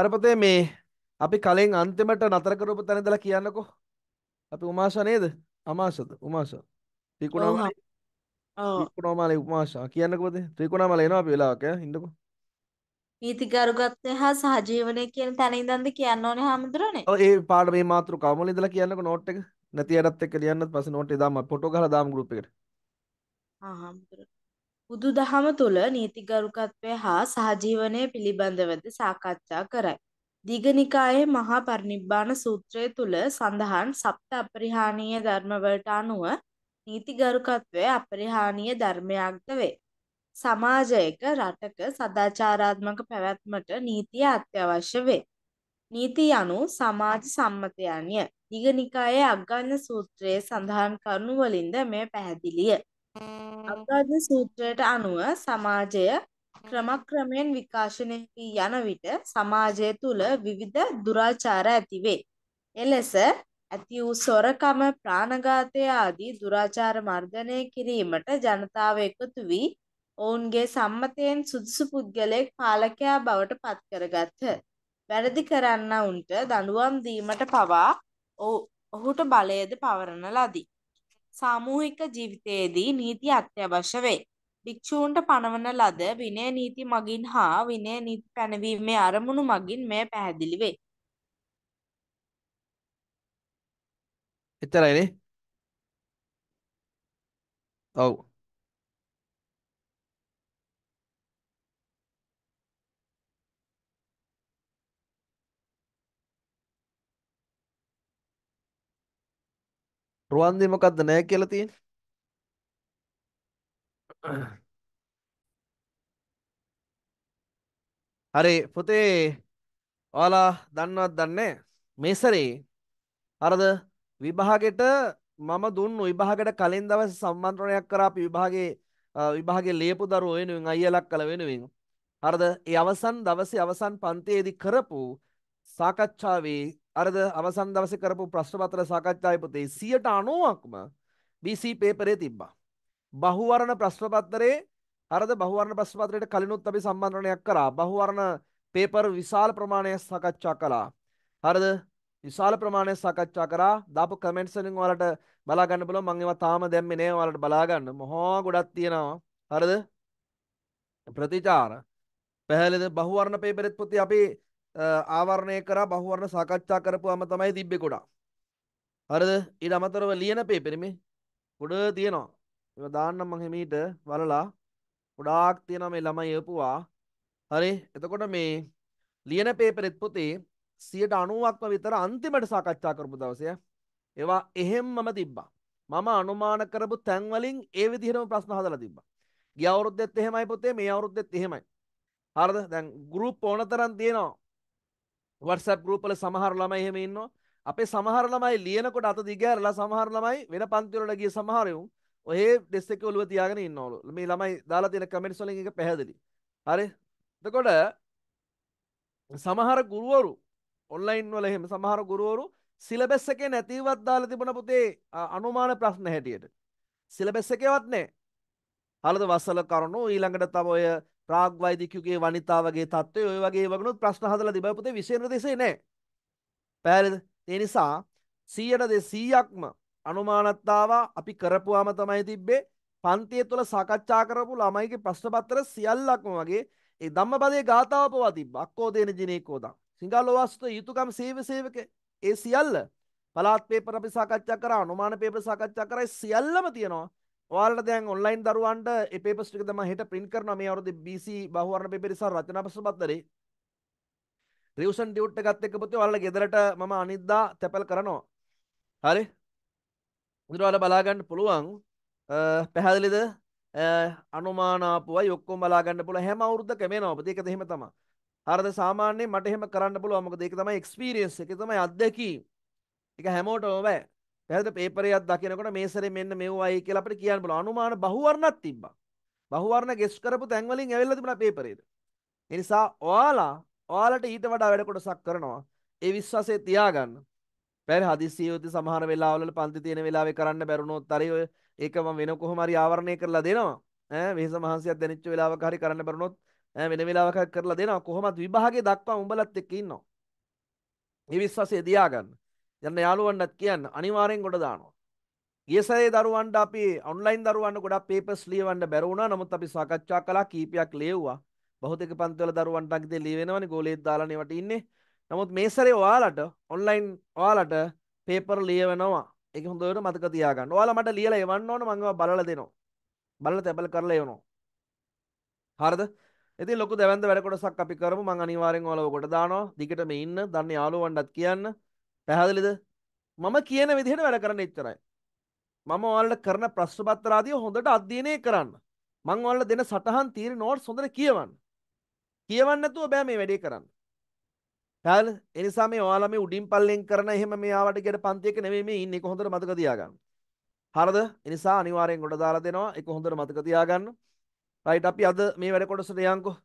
හරපතේ මේ අපි කලින් අන්තිමට නතර කරපු තැන ඉඳලා කියන්නකෝ. අපි උමාස නේද? අමාසද? උමාස. ත්‍රිකුණාමලයි. ඔව්. ත්‍රිකුණාමලයි උමාස. කියන්නකෝ පොතේ. ත්‍රිකුණාමලයි එනවා අපි වෙලාවක ඉන්නකෝ. නීතිගරුකත්වය හා සහජීවනය කියන තැන ඉඳන්ද කියන්න ඕනේ හාමුදුරනේ. ඔව් ඒ පාඩම මේ මාතෘකාව මුල ඉඳලා කියන්නකෝ නෝට් එක. නැති අයටත් එක්ක ලියන්නත් පස්සේ නෝට් එක දාම ෆොටෝ ගහලා දාමු ගෲප් එකට. ආ හාමුදුරනේ. බුදු දහම තුළ නීතිගරුකත්වය හා සහජීවනය පිළිබඳවද සාකච්ඡා කරයි. දිගනිකායේ මහා පරිනිබ්බාන සූත්‍රය තුළ සඳහන් සප්ත අපරිහානීය ධර්මවලට අනුව නීතිගරුකත්වය අපරිහානීය ධර්මයක්ද වේ. සමාජයක රටක සදාචාරාත්මක පැවැත්මට නීතිය අත්‍යවශ්‍ය වේ. නීති යනු සමාජ සම්මතයන්ය. දිගනිකායේ අග්ගඤ්ඤ සූත්‍රයේ සඳහන් කරුණු වලින්ද මෙය පැහැදිලිය. අග්ගඥ සූත්‍රයට අනුව සමාජය ක්‍රමක්‍රමයෙන් විකාශනය වී යන විට සමාජය තුළ විවිධ දුරාචාර ඇතිවේ. එලෙස ඇති වූ සොරකම ප්‍රාණඝාතය ආදී දුරාචාර මර්ධනය කිරීමට ජනතාව එකතු වී ඔවුන්ගේ සම්මතයෙන් සුදුසු පුද්ගලයෙක් පාලකයා බවට පත් කරගත්හ. වැරදි කරන්නවුන්ට දඬුවම් දීමට පවා ඔහුට බලයද පවරන ලදී. සාමූහික ජීවිතයේදී නීති අත්‍යවශ්‍ය වේ. භික්ෂූන්ට පනවන ලද විනය නීති මගින් හා විනය නීති පැනවීමේ අරමුණු මගින් මෙය පැහැදිලි වේ. එතරයිනේ. ඔව්. රුවන්දේ මොකද්ද නැහැ කියලා තියෙන්නේ. හරි පුතේ ඔයාලා දන්නවත් දන්නේ මේ සැරේ අරද විභාගෙට මම දුන්නු විභාගෙට කලින් දවස් සම්මන්ත්‍රණයක් කරා අපි විභාගේ විභාගේ ලියපු දරුවෝ වෙනුවෙන් අයියලක් කළ වෙනුවෙන් හරිද ඒ අවසන් දවසේ අවසන් පන්තියේදී කරපු සාකච්ඡාවේ අරද අවසන් දවසේ කරපු ප්‍රශ්න පත්‍ර සාකච්ඡාවේ පොතේ 90%ක්ම BC පේපරේ තිබ්බා. බහුවර්ණ ප්‍රශ්න පත්‍රයේ අරද බහුවර්ණ ප්‍රශ්න පත්‍රයට කලිනුත් අපි සම්බන්ධනයක් කරා. බහුවර්ණ පේපර් විශාල ප්‍රමාණයක් සාකච්ඡා කළා. හරිද? විශාල ප්‍රමාණයක් සාකච්ඡා කරා. දාපු කමෙන්ට්ස් වලින් ඔයාලට බලා ගන්න බලමු. මම ඒවා තාම දැම්මේ නෑ. ඔයාලට බලා ගන්න. මොහො ගොඩක් තියෙනවා. හරිද? ප්‍රතිචාර. පැහැදිලිද? බහුවර්ණ පේපරෙත් පුතේ අපි ආවරණය කර බහුවරණ සාකච්ඡා කරපුවාම තමයි තිබ්බේ ගොඩා. හරිද? ඊට අමතරව ලියන පේපර් මේ ගොඩ තියෙනවා. ඒවා දාන්නම් මං හිමීට වලලා ගොඩාක් තියෙනවා මේ ළමයි එවපුවා. හරි. එතකොට මේ ලියන පේපරෙත් පොතේ 90%ක්ම විතර අන්තිමට සාකච්ඡා කරපු දවසේ ඒවා එහෙම්මම තිබ්බා. මම අනුමාන කරපු තැන් වලින් ඒ විදිහටම ප්‍රශ්න හදලා තිබ්බා. ගිය අවුරුද්දෙත් එහෙමයි පොතේ මේ අවුරුද්දෙත් එහෙමයි. හරිද? දැන් ගෲප් ඕනතරම් තියෙනවා. WhatsApp group වල සමහර ළමයි එහෙම ඉන්නවා. අපේ සමහර ළමයි ලියනකොට අත දිගහැරලා සමහර ළමයි වෙන පන්ති වලට ගිය සමහරයෝ ඔය ඩෙස්ක් එකේ ඔළුව තියාගෙන ඉන්නවලු. මේ ළමයි දාලා තියෙන කමෙන්ට්ස් වලින් ඒක පැහැදිලි. හරි? එතකොට සමහර ගුරුවරු ඔන්ලයින් වල එහෙම සමහර ගුරුවරු සිලබස් එකේ නැතිවත් දාලා තිබුණ පුතේ අනුමාන ප්‍රශ්න හැටියට. සිලබස් එකේවත් නැහැ. හලද වසල කරුණු ඊළඟට තව ඔය ප්‍රාග්වෛදිකයුගේ වනිතාවගේ තත්ත්වය ඔය වගේ වගනුත් ප්‍රශ්න හදලා තිබයි පුතේ විශේෂ දෙසේ නැහැ. පැහැදිලිද? ඒ නිසා 100ට 200ක්ම අනුමානත්තාව අපි කරපුවාම තමයි තිබ්බේ පන්තිය තුළ සාකච්ඡා කරපු ළමයිගේ ප්‍රශ්න පත්‍ර සියල්ලක්ම වගේ ඒ ධම්මපදයේ ගාථාව පවා තිබ්බා. අක්කෝ දේන ජිනේකෝ දා. සිංහල වාස්තු යුතුයකම් සේව සේවක ඒ සියල්ල පළාත් පේපර අපි සාකච්ඡා කරා අනුමාන පේපර සාකච්ඡා කරා සියල්ලම තියෙනවා. ඔයාලට දැන් ඔන්ලයින් දරුවන්ට ඒ පේපර්ස් ටික තමයි හෙට print කරනවා මේ අවුරුද්දේ BC බහුවර්ණ පේපර් ඉස්සර රචනා පසුපත්තරේ රියුසන් ඩියුට් එකත් එක්ක පුතේ ඔයාලා ගෙදරට මම අනිද්දා තැපල් කරනවා හරි මුදල් ඔයාලා බලා ගන්න පුළුවන් පැහැදිලිද අනුමානාපුවයි ඔක්කොම බලා ගන්න පුළුවන් හැම අවුරුද්දකම එනවා පුතේ ඒකද එහෙම තමයි හරිද සාමාන්‍යයෙන් මට එහෙම කරන්න පුළුවන් මොකද ඒක තමයි එක්ස්පීරියන්ස් එක තමයි අත්දැකීම ඒක හැමෝටම බෑ පැහැදිලි පේපරයක් දකිනකොට මේ සැරේ මෙන්න මෙව්වයි කියලා අපිට කියන්න බලන අනුමාන බහුවර්ණක් තිබ්බා. බහුවර්ණ ගෙස් කරපු තැන් වලින් ඇවිල්ලා තිබුණා පේපරේට. ඒ නිසා ඔයාලා ඔයාලට ඊට වඩා වැඩ කොටසක් කරනවා. ඒ විශ්වාසය තියාගන්න. පැහැර හදිස්සියෙදි සමහර වෙලාවවල පන්ති තියෙන වෙලාවේ කරන්න බැරුණොත් හරි ඔය ඒක මම වෙන කොහොම හරි ආවරණය කරලා දෙනවා. ඈ වෙහස මහන්සියක් දැනෙච්ච වෙලාවක හරි කරන්න බැරුණොත් ඈ වෙන වෙලාවක කරලා දෙනවා. කොහොමත් විභාගේ දක්වා උඹලත් එක්ක ඉන්නවා. මේ විශ්වාසය තියාගන්න. යන්න යාළුවන්නත් කියන්න අනිවාරයෙන් ගොඩ දානවා. ඒසරේ e දරුවන්ට අපි ඔන්ලයින් දරුවන්න ගොඩා පේපස් ලියවන්න බැරවුණා නමුත් අපි සාකච්ඡා කළා කීපයක් ලියව්වා බහුතක පන්තිවල දරුවන්ට අගදී ලියවෙනවනේ ගෝලීත් දාලා නේ වට ඉන්නේ. නමුත් මේ සැරේ ඔයාලට ඔන්ලයින් ඔයාලට පේපර් ලියවෙනවා. ඒක හොඳට මතක තියාගන්න. ඔයාලා මට ලියලා එවන්න ඕන මම ඒවා බලලා දෙනවා. බලලා තැබල් කරලා එවනවා. හරිද? ඉතින් ලොකු දෙවන්ද වැඩ කොටසක් අපි කරමු. මම අනිවාර්යෙන් ඔයාලව කොට දානවා. දිගටම ඉන්න. දන්නේ යාළුවන්ටත් කියන්න. පැහදිලිද මම කියන විදිහට වැඩ කරන්න එච්චරයි මම ඔයාලට කරන ප්‍රශ්න පත්‍රාදිය හොඳට අධ්‍යයනය කරන්න මං ඔයාලට දෙන සටහන් තීර නෝට්ස් හොඳට කියවන්න කියවන්න නැතුව බෑ මේ වැඩේ කරන්න පැහැදිලි ඒ නිසා මේ ඔයාලා මේ උඩින් පල්ලෙන් කරන එහෙම මේ ආවට ගියට පන්තියක නෙමෙයි මේ ඉන්නේ ඒක හොඳට මතක තියාගන්න හරිද ඒ නිසා අනිවාර්යෙන් කොට දාලා දෙනවා ඒක හොඳට මතක තියාගන්න රයිට් අපි අද මේ වැඩ කොටසට යන්කෝ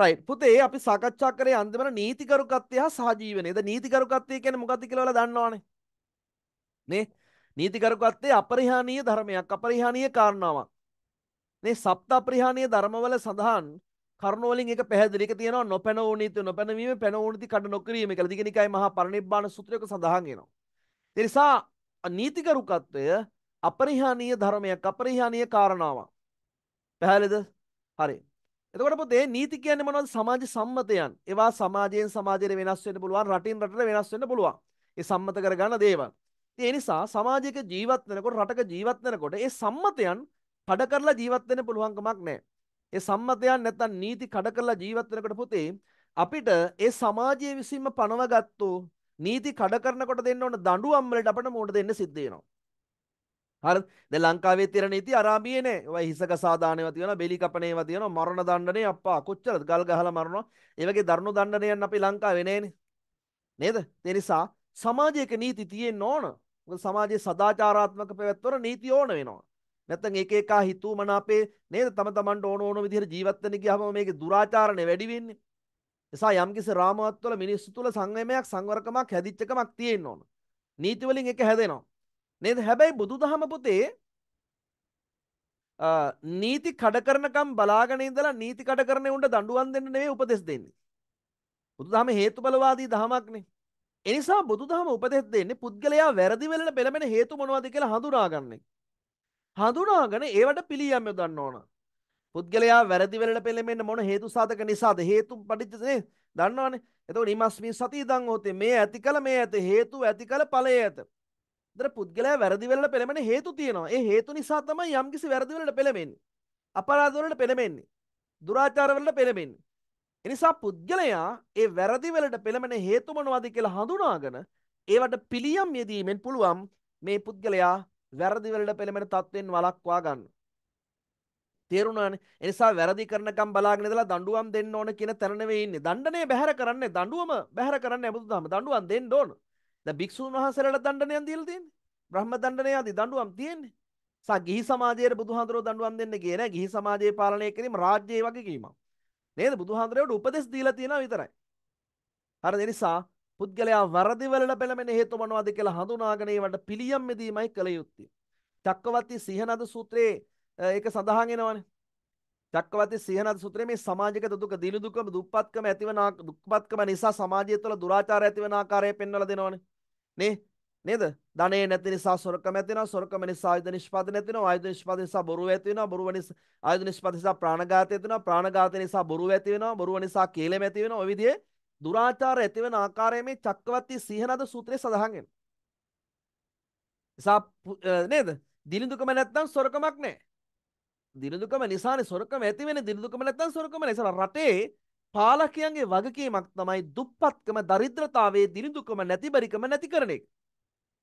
රයිට් පුතේ අපි සාකච්ඡා කරේ අන්තිමට නීතිකරුකත්වය හා සහජීවනයද නීතිකරුකත්වය කියන්නේ මොකක්ද කියලා ඔයාලා දන්නවනේ නේ නීතිකරුකත්වය අපරිහානීය ධර්මයක් අපරිහානීය කාරණාවක් මේ සප්ත අපරිහානීය ධර්මවල සඳහන් කරුණු වලින් එක පැහැදිලි එක තියෙනවා නොපැනවූ නීති නොපැනවීම පැනවූ නීති කඩ නොකිරීම කියලා දිගනිකයි මහා පරිනිබ්බාන සූත්‍රයක සඳහන් වෙනවා ඒ නිසා නීතිකරුකත්වය අපරිහානීය ධර්මයක් අපරිහානීය කාරණාවක් පැහැදිලිද හරි එතකොට පුතේ නීති කියන්නේ මොනවද? සමාජ සම්මතයන්. ඒවා සමාජයෙන් සමාජයට වෙනස් වෙන්න පුළුවන්, රටින් රටට වෙනස් වෙන්න පුළුවන්. ඒ සම්මත කරගන්න දේවල්. ඒ නිසා සමාජයක ජීවත් වෙනකොට, රටක ජීවත් වෙනකොට ඒ සම්මතයන් කඩ කරලා ජීවත් වෙන්න පුළුවන් කමක් නැහැ. ඒ සම්මතයන් නැත්තම් නීති කඩ කරලා ජීවත් වෙනකොට පුතේ අපිට ඒ සමාජය විසින්ම පනවගත්තු නීති කඩ කරනකොට දෙන්න ඕන දඬුවම් වලට අපිට මුහුණ දෙන්න සිද්ධ වෙනවා. හරිද? දැන් ලංකාවේ තිර නීති අරාබියේ නෑ. ඔය හිසක සාදානේවා තියෙනවා, බෙලි කපනේවා තියෙනවා, මරණ දඬනේ අප්පා කොච්චරද ගල් ගහලා මරනවා. ඒ වගේ දරුණු දඬනයන් අපි ලංකාවේ නෑනේ. නේද? ඒ නිසා සමාජයක නීති තියෙන්න ඕන. මොකද සමාජයේ සදාචාරාත්මක පැවැත්වර නීති ඕන වෙනවා. නැත්නම් ඒක එකා හිතූමනාපේ නේද තම තමන්ට ඕන ඕන විදිහට ජීවත් වෙන්න ගියාම මේකේ දුරාචාරණය වැඩි වෙන්නේ. නිසා යම්කිසි රාමුවත් වල මිනිස්සු තුල සංයමයක් සංවරකමක් හැදිච්චකමක් තියෙන්න ඕන. නීති වලින් ඒක හැදෙනවා. නේද හැබැයි බුදු දහම පුතේ නීති කඩකරනකම් බලාගෙන ඉඳලා නීති කඩකරන උන්ට දඬුවම් දෙන්න නෙවෙයි උපදෙස් දෙන්නේ. බුදුදහම හේතුඵලවාදී දහමක්නේ. ඒ නිසා බුදුදහම උපදෙස් දෙන්නේ පුද්ගලයා වැරදි වෙලන පෙළඹෙන හේතු මොනවද කියලා හඳුනාගන්න. හඳුනාගෙන ඒවට පිළියම් යොදන්න ඕන. පුද්ගලයා වැරදි වෙලට පෙළඹෙන්න මොන හේතු සාධක නිසාද හේතු පටිච්චනේ දන්නවනේ. එතකොට ීමස්මි සති ඉදන් හොතේ මේ ඇති කල මේ ඇත හේතු ඇති කල ඵලය ඇත. දර පුද්ගලයා වැරදිවෙලට පෙළමෙන හේතු තියෙනවා ඒ හේතු නිසා තමයි යම්කිසි වැරදිවලට පෙළමෙන්නේ අපරාධවලට පෙළමෙන්නේ දුරාචාරවලට පෙළමෙන්නේ එනිසා පුද්ගලයා ඒ වැරදිවලට පෙළමෙන හේතු මොනවද කියලා හඳුනාගෙන ඒවට පිළියම් යෙදීමෙන් පුළුවන් මේ පුද්ගලයා වැරදිවලට පෙළමෙන තත්ත්වෙන් වළක්වා ගන්න තේරුණානේ එනිසා වැරදි කරනකම් බලාගෙන ඉඳලා දඬුවම් දෙන්න ඕන කියන තැන නෙවෙයි ඉන්නේ දඬනේ බැහැර කරන්නේ දඬුවම බැහැර කරන්නේ බුදුදහම දඬුවම් දෙන්න ඕන ද භික්ෂූන් වහන්සේලට දණ්ඩනයක් දීලා තියෙන්නේ. බ්‍රහ්ම දණ්ඩනය ආදී දඬුවම් තියෙන්නේ. සා ගිහි සමාජයේ බුදුහාඳුරෝ දඬුවම් දෙන්න ගියේ නැහැ. ගිහි සමාජයේ පාලනය කිරීම රාජ්‍යයේ වගේ කීමක්. නේද? බුදුහාඳුරේට උපදෙස් දීලා තියෙනවා විතරයි. හරිද? ඒ නිසා පුද්ගලයා වරදිවලට පෙළමෙන හේතු මොනවද කියලා හඳුනාගෙන ඒවට පිළියම් යෙදීමයි කළ යුත්තේ. චක්කවර්ති සිහනද සූත්‍රයේ ඒක සඳහන් වෙනවනේ. චක්කවර්ති සිහනද සූත්‍රයේ මේ සමාජික දුක, දිනු දුකම, දුප්පත්කම ඇතිවන දුක්පත්කම නිසා සමාජය තුළ දුරාචාරය ඇතිවන ආකාරය පෙන්වලා දෙනවනේ. නේ නේද ධනෙ නැති නිසා සොරකම ඇති වෙනවා සොරකම නිසා ආයුධ නිෂ්පාදනය ඇති වෙනවා ආයුධ නිෂ්පාදනය නිසා බොරුව ඇති වෙනවා බොරුව නිසා ආයුධ නිෂ්පාදනය නිසා ප්‍රාණඝාතය ඇති වෙනවා ප්‍රාණඝාතය නිසා බොරුව ඇති වෙනවා බොරුව නිසා කේලම ඇති වෙනවා ඔය විදිහේ දුරාචාර ඇති වෙන ආකාරය මේ චක්කවර්ති සීහනද සූත්‍රයේ සඳහන් වෙනවා. නිසා නේද? දිලිඳුකම නැත්නම් සොරකමක් නැහැ. දිලිඳුකම නිසානේ සොරකම ඇති වෙන්නේ දිලිඳුකම නැත්නම් සොරකම නැහැ. රටේ පාලකයන්ගේ වගකීමක් තමයි දුප්පත්කම දරිද්‍රතාවේ දිරිදුකම නැතිබරිකම නැති කරන එක.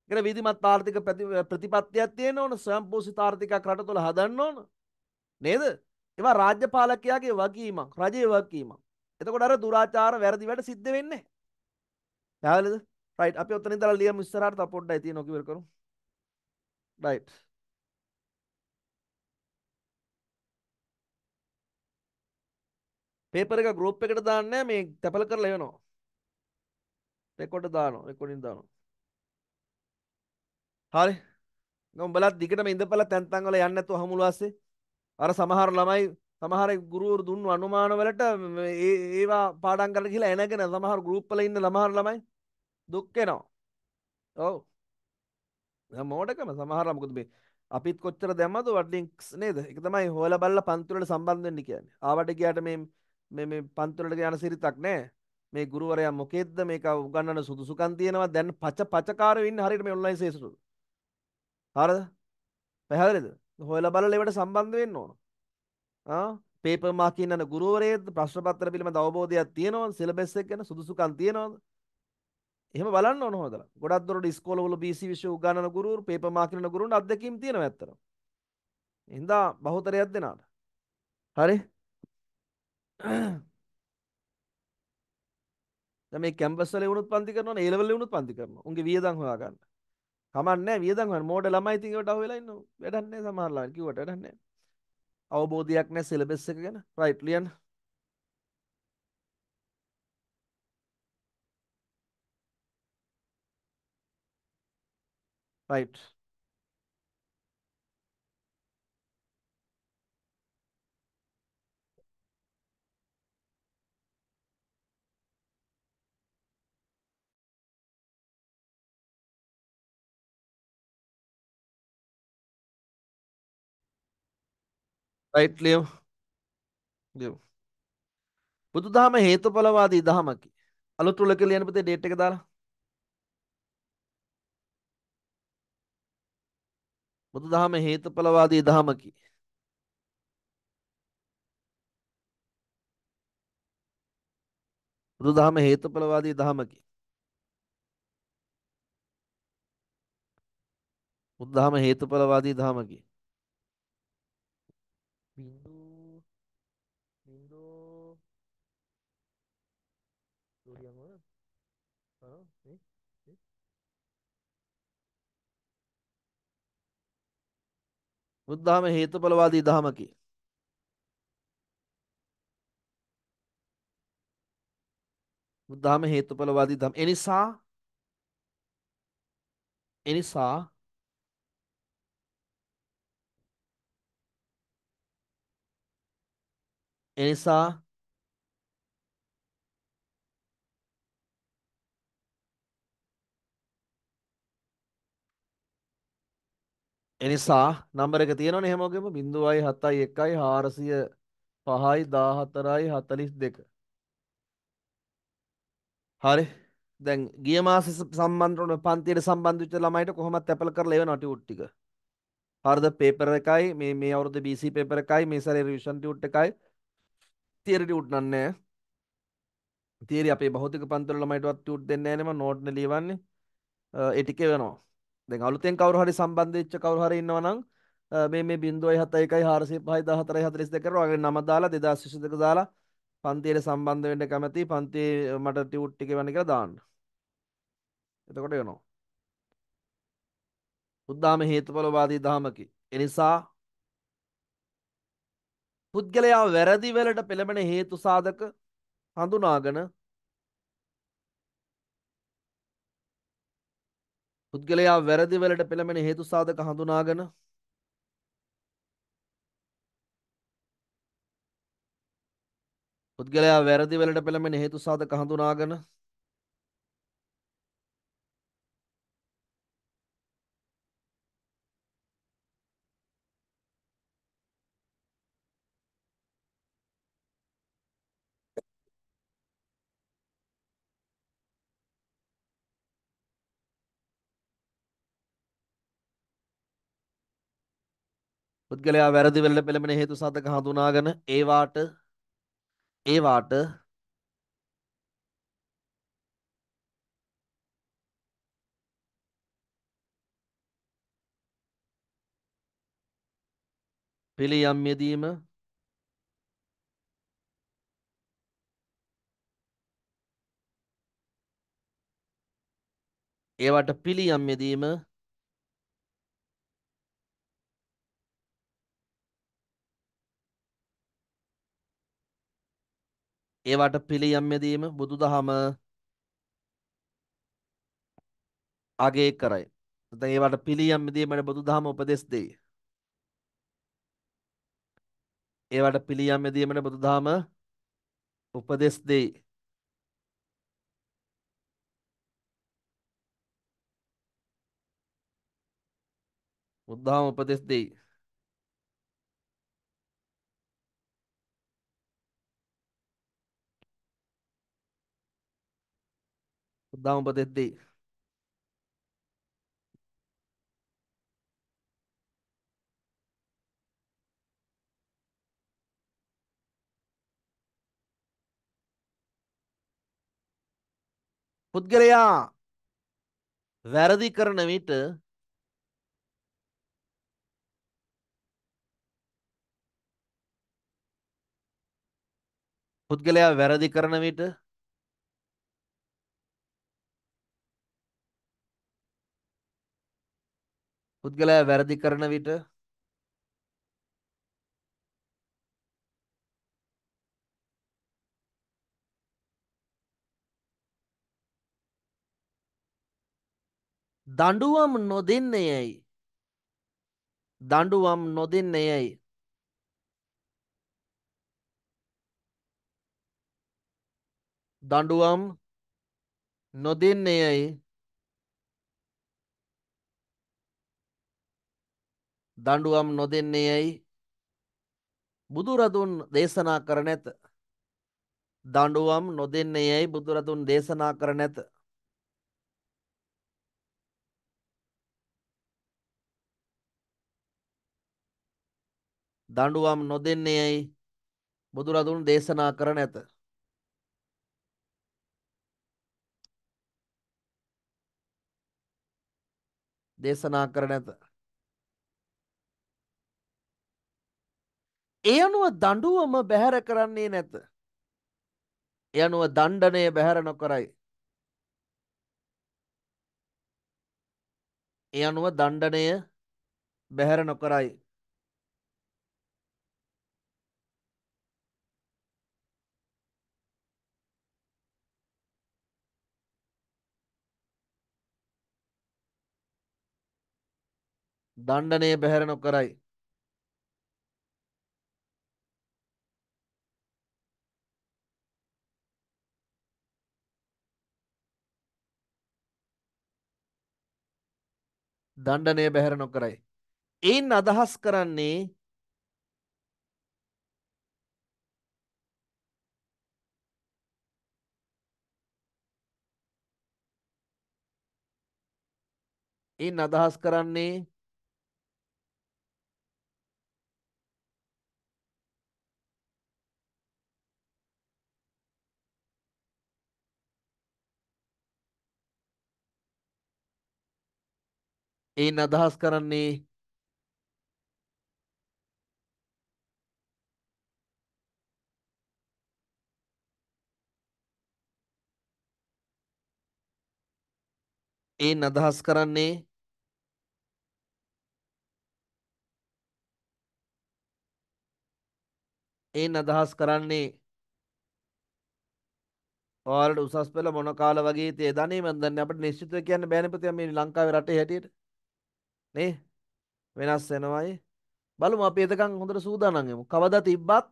කර විධමත් ආර්ථික ප්‍රතිපත්තියක් තියෙන ඕන සම්පූසි තාර්ථිකක් රට තුළ හදන්න ඕන නේද ඒවා රාජ්‍ය පාලකයාගේ වගීමක් රජය වගකීමක් එතකොට අර දුරාචාර වැරදි වැඩ සිද්ධ වෙන්නේ පැවලද රයිට් අපි ඔත්තන දලා ලියම් ඉස්සරහට පොඩ්ඩයි තියෙනවා කිවර කරමු රයිට් පේපර එක ගෲප් එකට දාන්නේ නැහැ මේ තැපල කරලා එවනවා. රෙකෝඩ් දානවා. රෙකෝඩින් දානවා. හරි. උඹලත් දිගටම ඉඳපලා තැන් තැන් වල යන්න නැතුව හමුලාස්සේ. අර සමහර ළමයි සමහර ගුරුවරු දුන්නු අනුමාන වලට ඒවා පාඩම් කරලා ගිහලා එනගෙන සමහර ගෲප් වල ඉන්න ළමහර ළමයි දුක් වෙනවා. ඔව්. මෝඩකම සමහරලා මොකද මේ අපිත් කොච්චර දැම්මද වඩ්ඩින්ක්ස් නේද? ඒක තමයි හොයලා බලලා පන්තිවලට සම්බන්ධ වෙන්න කියන්නේ. ආවට ගියාට මේ මේ මේ පන්තුලට යන සිරිතක් නෑ මේ ගුරුවරයා මොකෙද්ද මේක උගන්නන සුදුසුකම් තියෙනවා දැන් පච පචකාරව ඉන්න හරියට මේ ඔන්ලයින් සේසුරු හරිද පැහැදිලිද හොයලා බලලා ඒවට සම්බන්ධ වෙන්න ඕන ආ පේපර් මාකින් යන ගුරුවරයෙක්ද ප්‍රශ්න පත්‍ර පිළිබඳ අවබෝධයක් තියෙනවද සිලබස් එක ගැන සුදුසුකම් තියෙනවද එහෙම බලන්න ඕන හොදලා. ගොඩක් දුරට ඉස්කෝලවල BC විෂය උගන්වන ගුරුවරු, පේපර් මාකිනන ගුරුවරුන් අත්දැකීම් තියෙනවා ඇත්තටම. එහෙනම් බහුතරයක් දෙනාට. හරි. දැන් මේ කැම්පස් වල වුණොත් පන්ති කරනවනේ ඒ ලෙවල් වල වුණොත් පන්ති කරනවා. උන්ගේ වියදම් හොයා ගන්න. කමන්නේ වියදම් හොයන මෝඩ ළමයි ඉතින් ඒවට අහු වෙලා ඉන්නවා. වැඩක් නැහැ සමහර ළමයි කිව්වට වැඩක් නැහැ. අවබෝධයක් නැහැ සිලබස් එක ගැන. රයිට් ලියන්න. right රයිට් ලියමු ලියමු බුදුදහම හේතුඵලවාදී දහමකි අලුත් රුලක ලියන්න පුතේ ඩේට් එක දාලා බුදුදහම හේතුඵලවාදී දහමකි බුදුදහම හේතුඵලවාදී දහමකි බුදුදහම හේතුඵලවාදී දහමකි में हेतु तो बलवादी धाम की धाम हेतु तो बलवादी धाम एनी सा एनी सा एनी सा එනිසා නම්බර එක තියෙනවනේ හැමෝගෙම 0.7යි 1යි 405යි 14යි 42. හරි. දැන් ගිය මාසේ සම්බන්ධ වුණ පන්තියට සම්බන්ධ වෙච්ච ළමයිට කොහොමද ඇපල් කරලා එවනවා ටියුට් ටික. හරිද? පේපර් එකයි මේ මේ අවුරුද්ද BC පේපර් එකයි මේ සැරේ රිවිෂන් ටියුට් එකයි. තියරි ටියුට් නන්නේ. තියරි අපේ භෞතික පන්තිවල ළමයිටවත් ටියුට් දෙන්නේ නැහැ නේ මම නෝට් නේ ලියවන්නේ. ඒ ටිකේ වෙනවා. දැන් අලුතෙන් කවුරු හරි සම්බන්ධ වෙච්ච කවුරු හරි ඉන්නවා නම් මේ මේ 0.71 405 1442 කරලා වගේ නම දාලා 2022 දාලා පන්තියට සම්බන්ධ වෙන්න කැමති පන්තියේ මට ටියුට් ටික වෙන්න කියලා දාන්න. එතකොට යනවා. උද්දාම හේතුඵලවාදී දහමකි. එනිසා පුද්ගලයා වැරදි වලට පෙළඹෙන හේතු සාධක හඳුනාගෙන පුද්ගලයා වැරදි වලට පෙළඹෙන හේතු සාධක හඳුනාගෙන පුද්ගලයා වැරදි වලට පෙළඹෙන හේතු සාධක හඳුනාගෙන පුද්ගලයා වැරදි වෙලට පෙළඹෙන හේතු සාධක හඳුනාගෙන ඒ වාට ඒ වාට පිළියම් යෙදීම ඒවට පිළියම් යෙදීම ඒවට පිළියම් යෙදීම බුදුදහම අගය කරයි. නැත්නම් ඒවට පිළියම් යෙදීමට බුදුදහම උපදෙස් දෙයි. ඒවට පිළියම් යෙදීමට බුදුදහම උපදෙස් දෙයි. බුද්ධාම උපදෙස් දෙයි. dá un poder de... පුද්ගලයා වැරදි කරන විට පුද්ගලයා වැරදි කරන විට පුද්ගලයා වැරදි කරන විට දඬුවම් නොදෙන්නේ යයි දඬුවම් නොදෙන්නේ යයි දඬුවම් නොදෙන්නේ යයි දඬුවම් නොදෙන්නේ ඇයි බුදුරදුන් දේශනා කර නැත දඬුවම් නොදෙන්නේ ඇයි බුදුරදුන් දේශනා කර නැත දඬුවම් නොදෙන්නේ ඇයි බුදුරදුන් දේශනා කර නැත දේශනා කර නැත ඒ අනුව දඬුවම බැහැර කරන්නේ නැත. ඒ අනුව දණ්ඩණය බැහැර නොකරයි. ඒ අනුව දණ්ඩණය බැහැර නොකරයි. දණ්ඩනය බැහැර නොකරයි. දණ්ඩනය බැහැර නොකරයි. එයින් අදහස් කරන්නේ එයින් අදහස් කරන්නේ එයින් අදහස් කරන්නේ එයින් අදහස් කරන්නේ එයින් අදහස් කරන්නේ ඔයාලට උසස් පෙළ මොන කාල වගේ තේ දණේ මන් දන්නේ අපිට නිශ්චිතව කියන්න බෑනේ ප්‍රතිම මේ ලංකාවේ රටේ හැටියට නේ වෙනස් වෙනවයි බලමු අපි එතකන් හොඳට සූදානම් වෙමු කවදා තිබ්බත්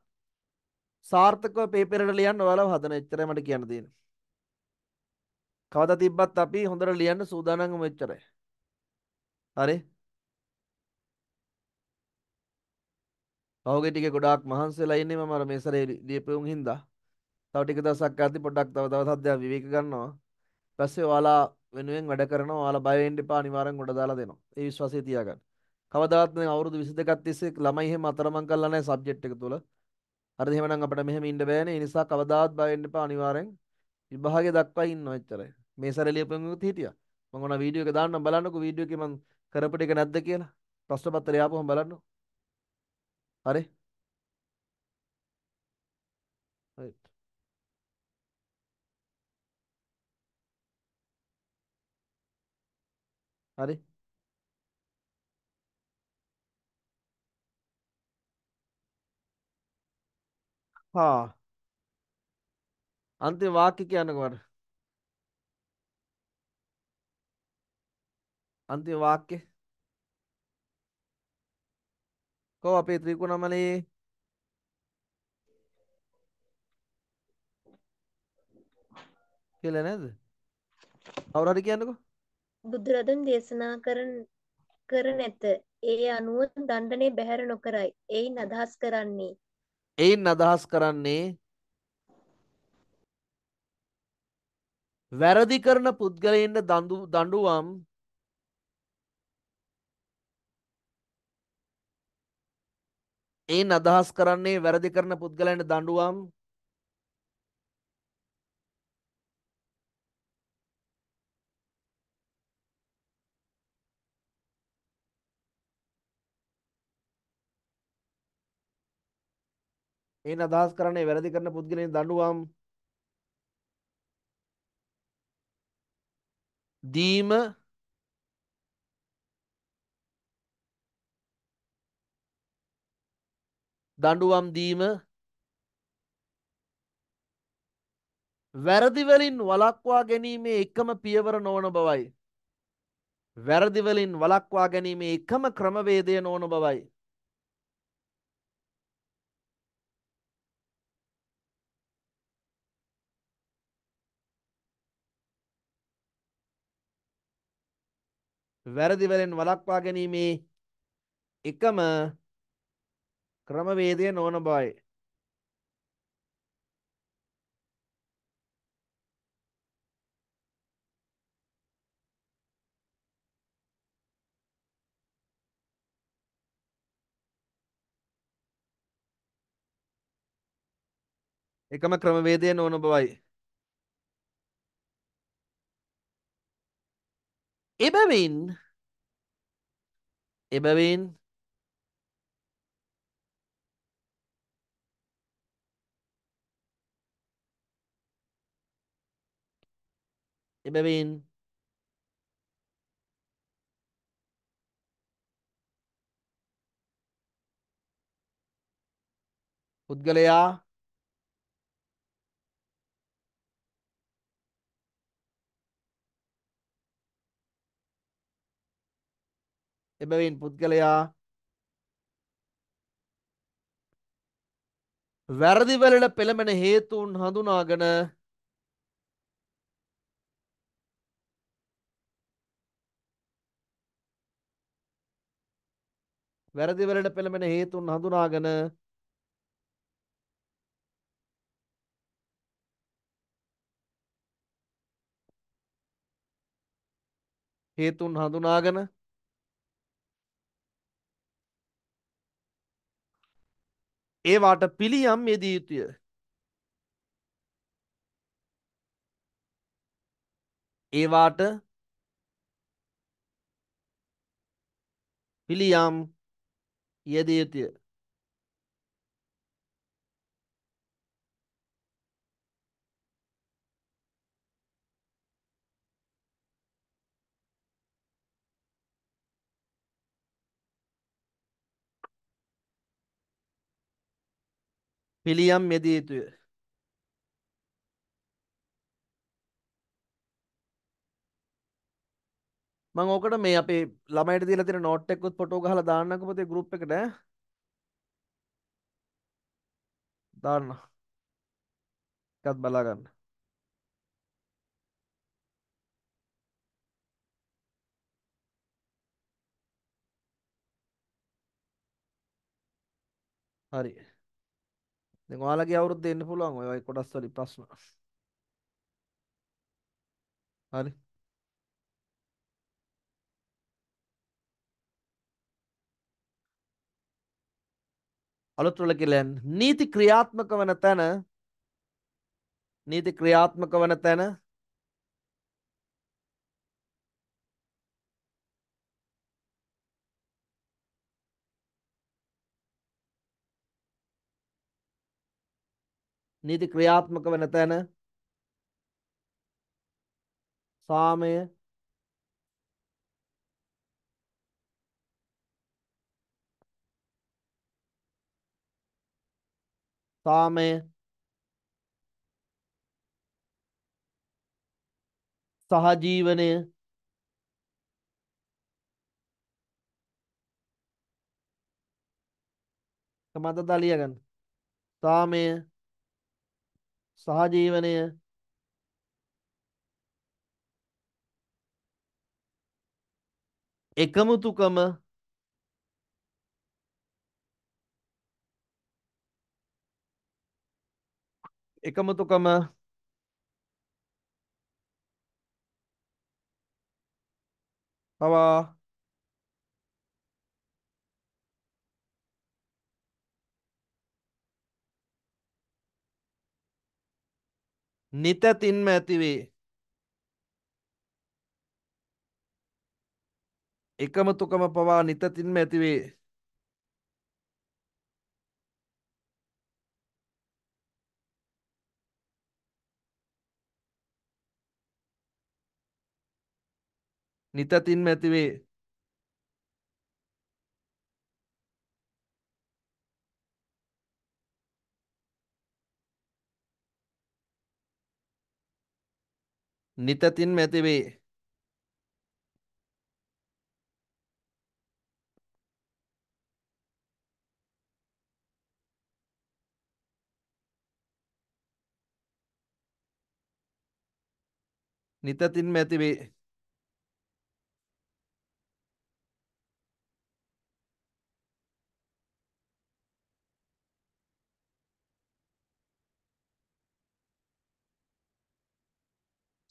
සාර්ථකව පේපරේට ලියන්න ඔයාලව හදන එච්චරයි මට කියන්න තියෙන්නේ කවදා තිබ්බත් අපි හොඳට ලියන්න සූදානම් වෙමු එච්චරයි හරි පහුගේ ටික ගොඩාක් මහන්සිලා ඉන්නේ මම අර මේ සැරේ ලියපුවුන් හින්දා තව ටික දවසක් අද්දි පොඩ්ඩක් තව දවස් හදලා විවේක ගන්නවා ඊපස්සේ ඔයාලා වෙනුවෙන් වැඩ කරනවා ඔයාලා බය වෙන්න එපා අනිවාර්යෙන් කොට දාලා දෙනවා. ඒ විශ්වාසය තියාගන්න. කවදාවත් මේ අවුරුදු 22ක් තිස්සේ ළමයි එහෙම අතරමං කරලා නැහැ සබ්ජෙක්ට් එක තුල. හරිද එහෙමනම් අපිට මෙහෙම ඉන්න බෑනේ. ඒ නිසා කවදාවත් බය වෙන්න එපා අනිවාර්යෙන් විභාගය දක්වා ඉන්නවා එච්චරයි. මේ සැරේ ලියපෙමුත් හිටියා. මම ඔන වීඩියෝ එක දාන්නම් බලන්නකෝ වීඩියෝ එකේ මම කරපු ටික නැද්ද කියලා. ප්‍රශ්න පත්‍රය ආපුවම බලන්නකෝ. හරි හරි. හා අන්තිම වාක්‍ය කියන්නකෝ මට. අන්තිම වාක්‍ය. කොහොම අපේ ත්‍රිකෝණමලයේ කියලා නේද? කවුරු හරි කියන්නකෝ. බුදුරදුන් දේශනා කරන කර නැත. ඒ අනුව දණ්ඩනේ බැහැර නොකරයි. එයින් අදහස් කරන්නේ. එයින් අදහස් කරන්නේ වැරදි කරන පුද්ගලයන්ට දඬුවම් එයින් අදහස් කරන්නේ වැරදි කරන පුද්ගලයන්ට දඬුවම් එයින් අදහස් කරන්නේ වැරදි කරන පුද්ගලයන් දඬුවම් දීම දඬුවම් දීම වැරදි වලින් වළක්වා ගැනීමේ එකම පියවර නොවන බවයි වැරදි වලින් වළක්වා ගැනීමේ එකම ක්‍රමවේදය නොවන බවයි වැරදිවලෙන් වලක්වා ගැනීමේ එකම ක්‍රමවේදය නොවන බවයි. එකම ක්‍රමවේදය නොවන බවයි. එබැවින් එබැවින් එබැවින් පුද්ගලයා එබැවින් පුද්ගලයා වැරදිවලට පෙළමෙන හේතුන් හඳුනාගෙන වැරදිවලට පෙළමෙන හේතුන් හඳුනාගෙන හේතුන් හඳුනාගෙන ඒවාට පිළියම් යෙදිය යුතුය. ඒවාට පිළියම් යෙදිය යුතුය. පිළියම් යෙදිය යුතුය. මම ඕකට මේ අපේ ළමයිට දීලා තියෙන නෝට් එකකුත් ෆොටෝ ගහලා දාන්නකෝ පුතේ ගෲප් එකට ඈ. දාන්න. එකත් බලා ගන්න. හරි. දැන් ඔයාලගේ අවුරුද්ද එන්න පුළුවන් ඔය ඔය කොටස් වලින් ප්‍රශ්න. හරි. අලුත් වල කියලා නීති ක්‍රියාත්මක වන තැන නීති ක්‍රියාත්මක වන තැන නීති ක්‍රියාත්මක වෙන තැන සාමය සාමය සහජීවනය මතදා ලියගන්න සාමය සහජීවනය එකමුතුකම එකමුතුකම පවා නිතැතින්ම ඇතිවේ. එකමතුකම පවා නිතැතින්ම ඇතිවේ. නිතැතින්ම ඇතිවේ. නිතතින් මැතිවේ. නිතතින් මැතිවේ.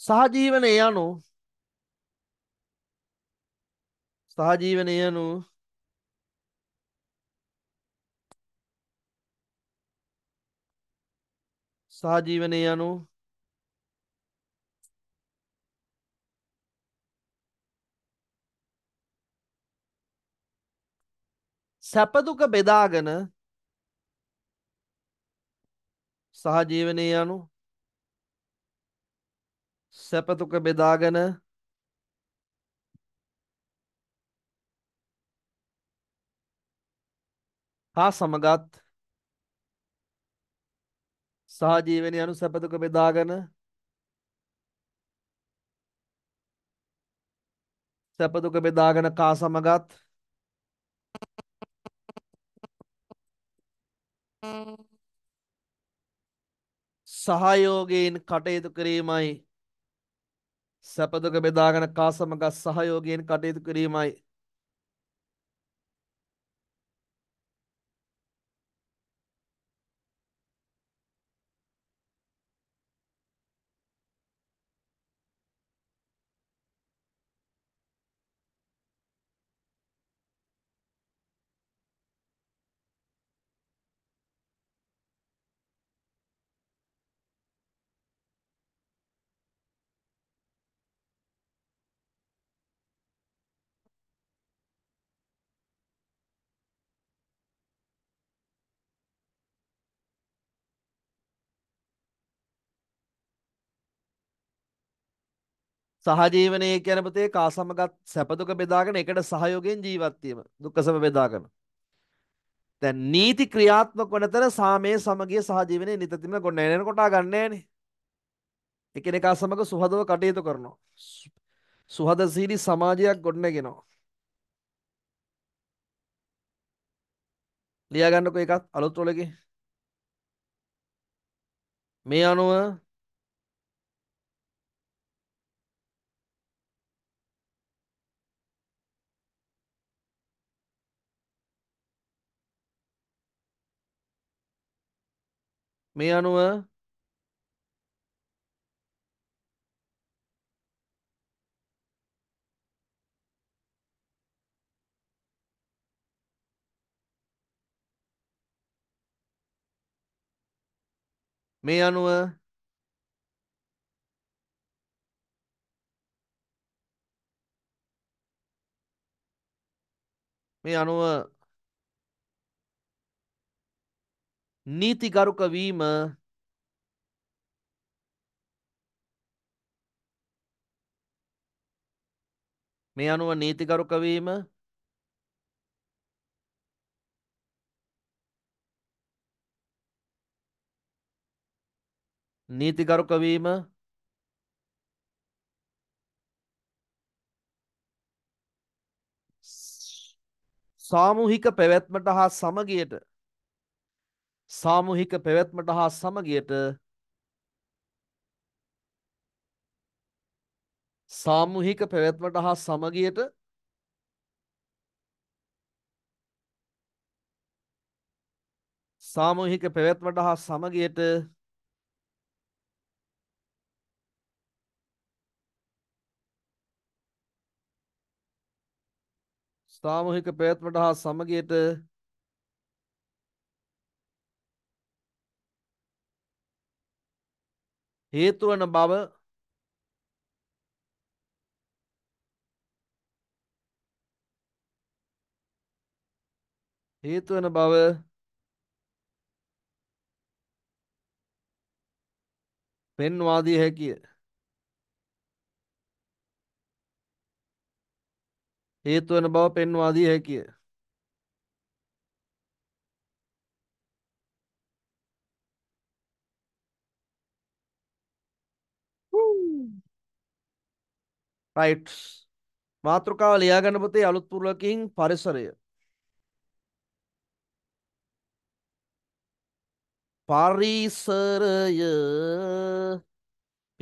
සහජීවනය යනු සහජීවනය යනු සහජීවනය යනු සැපදුක බෙදාගෙන සහජීවනය යනු සැපතුක බෙදාගෙන හා සමගත් සහජීවනය අනු සැපදුක බෙදාගෙන සැපදුක බෙදාගෙන කා සමගත් සහයෝගයෙන් කටයුතු කිරීමයි සැප දුක බෙදාගෙන කාසමග සහයෝගයෙන් කටයුතු කිරීමයි සහජීවනයේ කියන පොතේ කා සමගත් සැපදුක බෙදාගෙන එකට සහයෝගයෙන් ජීවත් වීම දුක්ඛ සම බෙදාගෙන දැන් නීති ක්‍රියාත්මක වන තර සාමයේ සමගිය සහජීවනයේ නිතතිම ගොඩ නැගෙන කොටා ගන්න නෑනේ එකිනෙකා සමග සුහදව කටයුතු කරනවා සුහදශීලී සමාජයක් ගොඩනගෙනවා ලියා ගන්නකෝ එකත් අලුත් වලගේ මේ අනුව මේ අනුව මේ අනුව මේ අනුව නීතිගරුක වීම මේ අනුව නීතිගරුක වීම නීතිගරුක වීම සාමූහික පැවැත්මට හා සමගියට සාමූහික පැවැත්මට හා සමගියට සාමූහික පැවැත්මට හා සමගියට සාමූහික පැවැත්මට හා සමගියට සාමූහික පැවැත්මට හා සමගියට හේතු වන බව හේතු වන බව පෙන්වා දිය හැකිය. හේතු වන බව පෙන්වා දිය හැකිය. රයිට් මාතෘකාව ලියාගන්න පුතේ අලුත් පුරුලකින් පරිසරය පරිසරය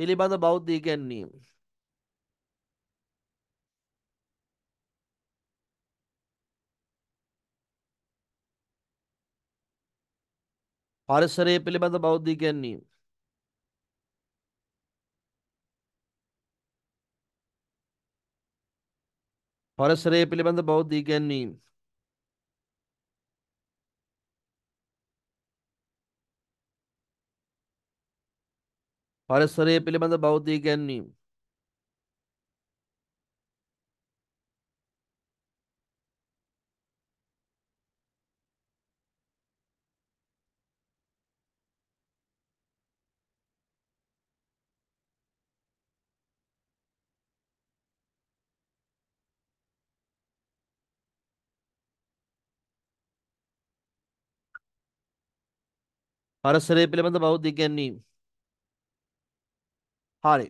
පිළිබඳ බෞද්ධ ඉගැන්වීම පරිසරය පිළිබඳ බෞද්ධ ඉගැන්වීම පරසරය පිළිබඳ බෞද්ධ ඉගැන්වීම් පරසරය පිළිබඳ බෞද්ධ ඉගැන්වීම් පරිසරය පිළිබඳ බෞද්ධ ඉගැන්වීම්. හරි.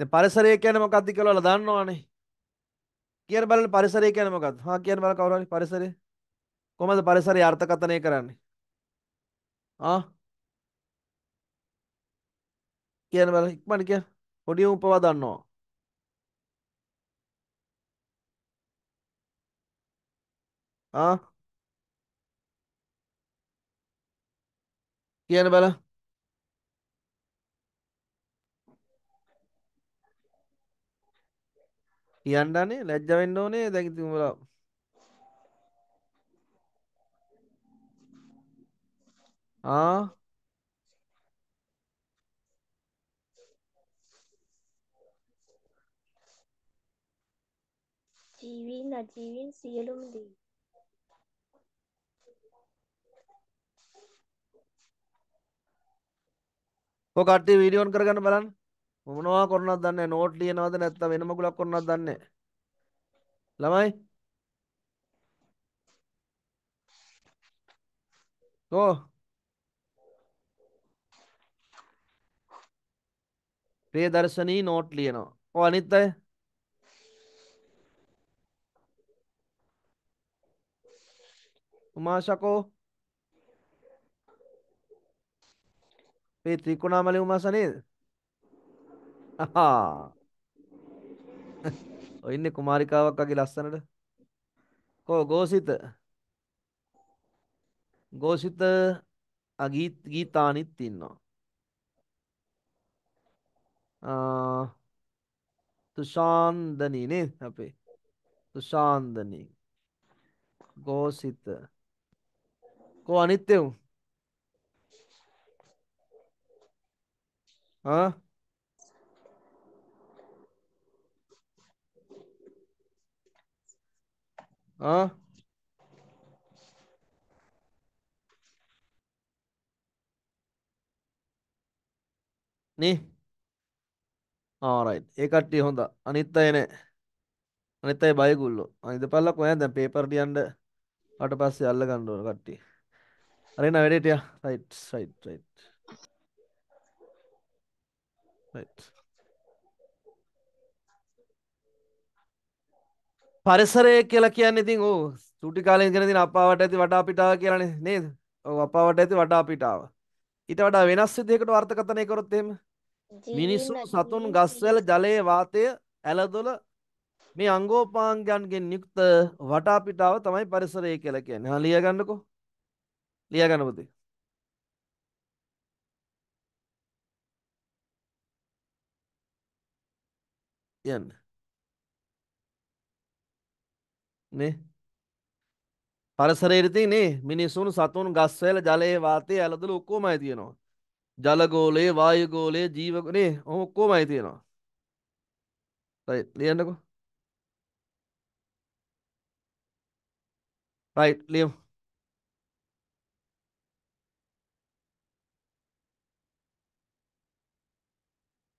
දැන් පරිසරය කියන්නේ මොකක්ද කියලා ඔයාලා දන්නවනේ. කියන බලන්න පරිසරය කියන්නේ මොකක්ද? හා කියන බලන්න කවුරු හරි පරිසරය. කොහමද පරිසරය අර්ථකථනය කරන්නේ? ආ කියන බලන්න ඉක්මනට කියන්න. පොඩි උපවා දන්නවා. ආ කියන්න බලන්න කියන්නනේ ලැජ්ජ වෙන්න ඕනේ දැන් ඉතින් උඹලා ආ ජීවීන් අජීවීන් සියලුම දේ කො කට්ටිය වීඩියෝ ඔන් කරගන්න බලන්න මොනවා කරනවද දන්නේ නෝට් ලියනවද නැත්නම් වෙන මගුලක් කරනවද දන්නේ ළමයි කො ප්‍රියදර්ශනී නෝට් ලියනවා කො අනිත් අය උමාශකෝ මේ ත්‍රිකුණාමලය උමස නේද? අහා. ඔය ඉන්නේ කුමාරිකාවක් වගේ ලස්සනට. කෝ ගෝසිත. ගෝසිත අගීත් ගීතානිත් ඉන්නවා. ආ තුෂාන්දනී නේද අපේ? තුෂාන්දනී. ගෝසිත. කෝ අනිත් එවුන් Hã? Hã? නේ ආරයිට් ඒ කට්ටිය හොඳ අනිත් අය නෑ අනිත් අය බයගුල්ලෝ අනිත් පල්ලක් ඔයා දැන් පේපර් ලියන්න අට පස්සේ අල්ල ගන්න ඕන කට්ටිය හරි නා වැඩේට යා රයිට් රයිට් රයිට් පරිසරය කියලා කියන්නේ ඉතින් ඕ සුටි කාලේ ඉගෙන දින අපාවට ඇති වටා පිටාව කියලානේ නේද? ඔව් අපාවට ඇති වටා පිටාව. ඊට වඩා වෙනස් විදිහකට වර්තකතනය කරොත් එහෙම මිනිස්සු සතුන් ගස්වැල ජලයේ වාතය ඇලදොල මේ අංගෝපාංගයන්ගෙන් යුක්ත වටා පිටාව තමයි පරිසරය කියලා කියන්නේ. හා ලියගන්නකෝ. ලියගන්න පුතේ. යන්න. නේ? පරිසරයේ තියෙන්නේ මිනිසුන් සතුන් ගස්වැල ජලයේ වාතයේ ඇලදළු ඔක්කොමයි තියෙනවා. ජල ගෝලයේ වායු ගෝලයේ ජීව නේ ඔක්කොමයි තියෙනවා. right ලියන්නකෝ. right ලියමු.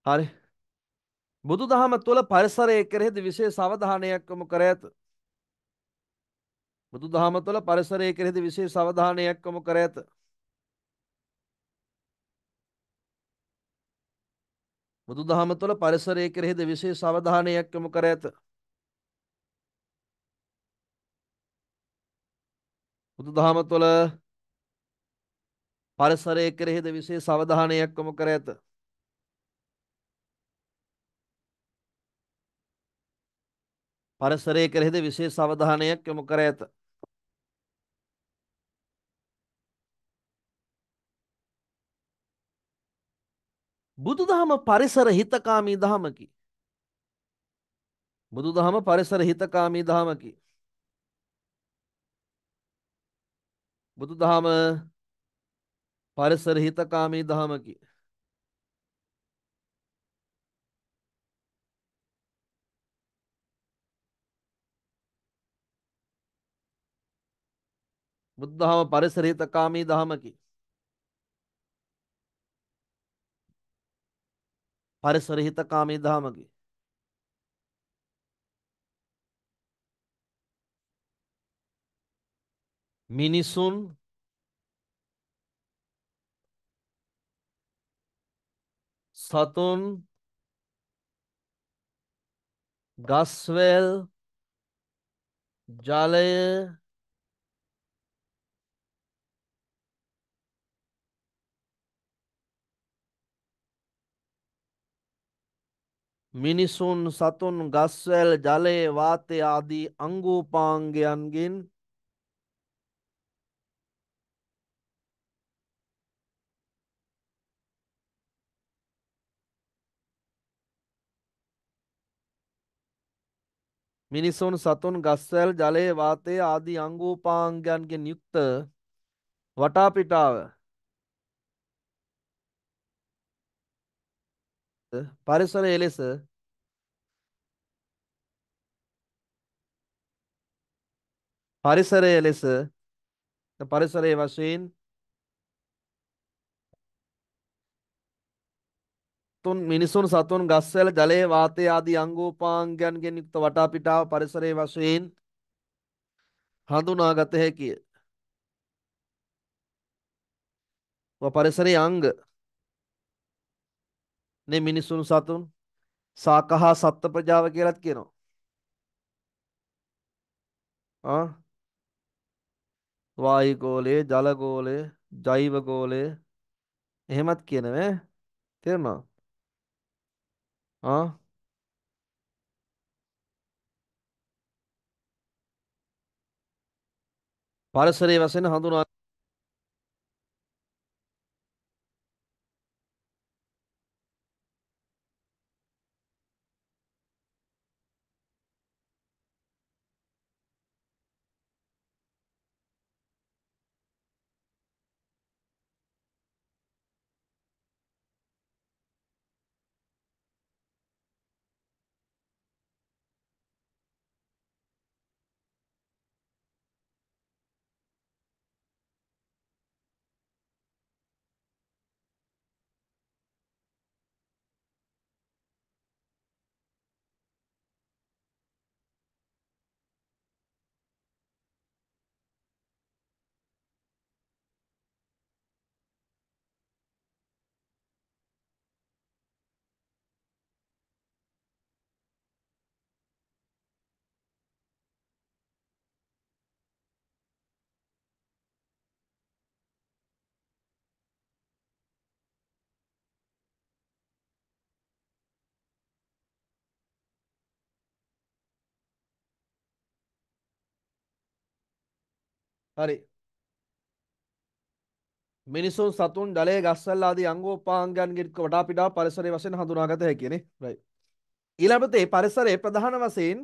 හරි බුදු දහම තුළ පරිසරය කෙරෙහිද විශේෂ අවධානයක් යොමු කර ඇත. බුදු දහම තුළ පරිසරය කෙරෙහිද විශේෂ අවධානයක් යොමු කර ඇත. බුදු දහම තුළ පරිසරය කෙරෙහිද විශේෂ අවධානයක් යොමු කර ඇත. බුදු දහම තුළ පරිසරය කෙරෙහිද විශේෂ අවධානයක් යොමු කර ඇත. පරිසරය කෙරෙහිද විශේෂ අවධානයක් යොමු කර ඇත. බුදුදහම පරිසර හිතකාමී දහමකි. බුදුදහම පරිසර හිතකාමී දහමකි. බුදුදහම පරිසර හිතකාමී දහමකි. බුද්ධහම පරිසරහිතකාමී දහමකි. පරිසරහිතකාමී දහමකි. මිනිසුන් සතුන් ගස්වැල් ජලය මිනිසුන් සතුන් ගස්වැල් ජලය වාතය ආදී අංගූපාංගයන්ගෙන් මිනිසුන් සතුන් ගස්වැල් ජලය වාතය ආදී අංගූපාංගයන්ගෙන් යුක්ත වටාපිටාව පරිසරය ලෙස පරිසරය ලෙස පරිසරයේ වශයෙන් සතුන් මිනිසුන් සතුන් ගස්වැල ජලයේ වාතය ආදී අංගෝපාංගයන්ගෙන් යුක්ත වටා පිටාව පරිසරයේ වශයෙන් හඳුනාගත හැකිය. පරිසරයේ අංග මේ මිනිසුන් සතුන් සාකහා සත්ත්ව ප්‍රජාව කියලාත් කියනවා. ආ වායු ගෝලය, ජල ගෝලය, ජෛව ගෝලය එහෙමත් කියනවේ. තේරුණා? ආ පරිසරයේ වශයෙන් හඳුනා හරි. මිනිසුන් සතුන් ජලයේ ගස්වැල් ආදී අංගෝපාංගයන්ගේ වටා පිටා පරිසරයේ වශයෙන් හඳුනාගත හැකිනේ. right. ඊළඟට මේ පරිසරයේ ප්‍රධාන වශයෙන්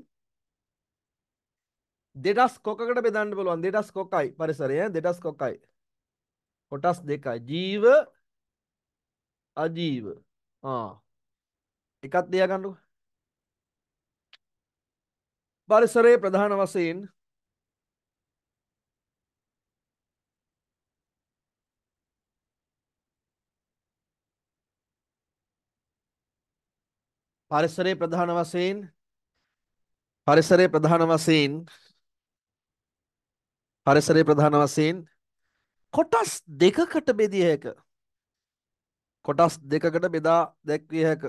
දෙටස් කොකකට බෙදන්න පුළුවන් දෙටස් කොකයි පරිසරය දෙටස් කොකයි. කොටස් දෙකයි ජීව අජීව. ආ. එකක් දෙයා ගන්නකො. පරිසරයේ ප්‍රධාන වශයෙන් පරිසරයේ ප්‍රධාන වශයෙන් පරිසරයේ ප්‍රධාන වශයෙන් පරිසරයේ ප්‍රධාන වශයෙන් කොටස් දෙකකට බෙදිය හැක කොටස් දෙකකට බෙදා දැක්විය හැක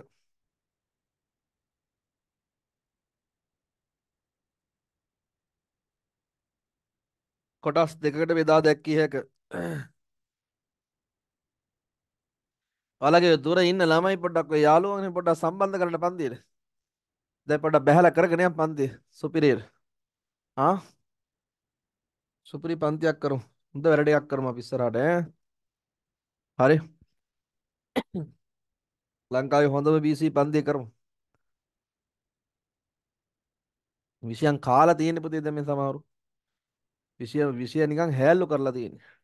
කොටස් දෙකකට බෙදා දැක්විය හැක ඔයාලගේ දුර ඉන්න ළමයි පොඩ්ඩක් ඔය යාළුවෝනේ පොඩ්ඩක් සම්බන්ධ කරන්න පන්තියේ. දැන් පොඩ්ඩක් බැහැලා කරගෙන යන්න පන්තිය. සුපිරියර්. ආ සුපිරි පන්තියක් කරමු. හොඳ වැඩ ටිකක් කරමු අපි ඉස්සරහට ඈ. හරි. ලංකාවේ හොඳම BC පන්තිය කරමු. විෂයන් කාලා තියෙන පුතේ දැන් මේ සමහරු. විෂය විෂය නිකන් හැල්ලු කරලා තියෙන්නේ.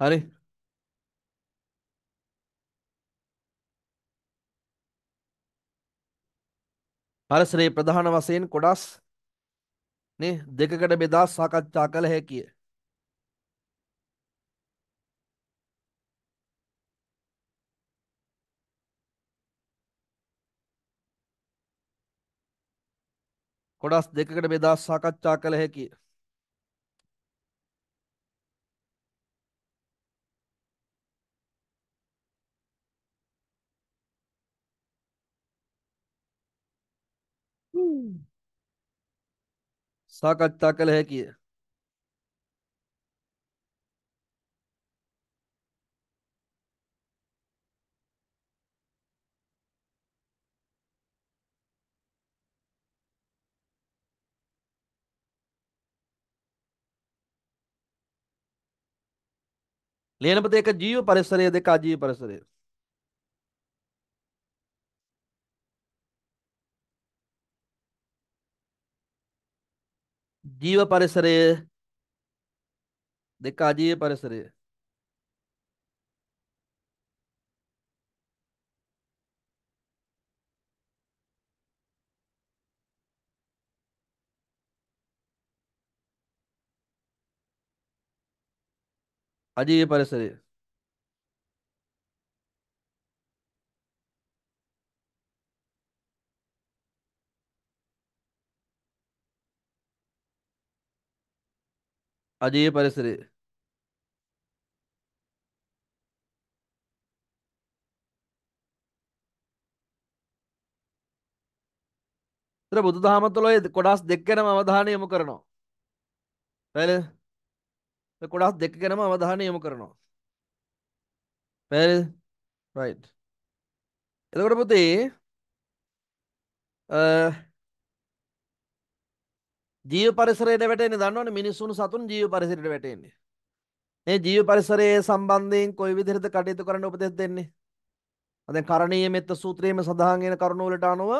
හරි පරිසරයේ ප්‍රධාන වශයෙන් කොටස් නේ දෙකකට බෙදා සාකච්ඡා කළ හැකිය. කොටස් දෙකකට බෙදා සාකච්ඡා කළ හැකිය. साकत ताकल है कि लेन पते एक जीव परिसर परिसरे देखा जीव है जीव परिसरे देखा जीव परिसरे अजीब परिसर අජේය පරිසරය තර බුදු දහම තුළ කොඩස් දෙක ගැනම අවධානය යොමු කරනවා. පැල කොඩස් දෙක ගැනම අවධානය යොමු කරනවා. පැල් රයිට්. එතකොට පුතේ ජීව පරිසරයට වැටෙන්නේ දන්නවනේ මිනිස්සුන් සතුන් ජීව පරිසරයට වැටෙන්නේ. මේ ජීව පරිසරයේ සම්බන්ධයෙන් කොයි විදිහටද කටයුතු කරන්න උපදෙස් දෙන්නේ? දැන් කරණීය මෙත්ත සූත්‍රයේම සඳහන් වෙන කරුණු වලට අනුව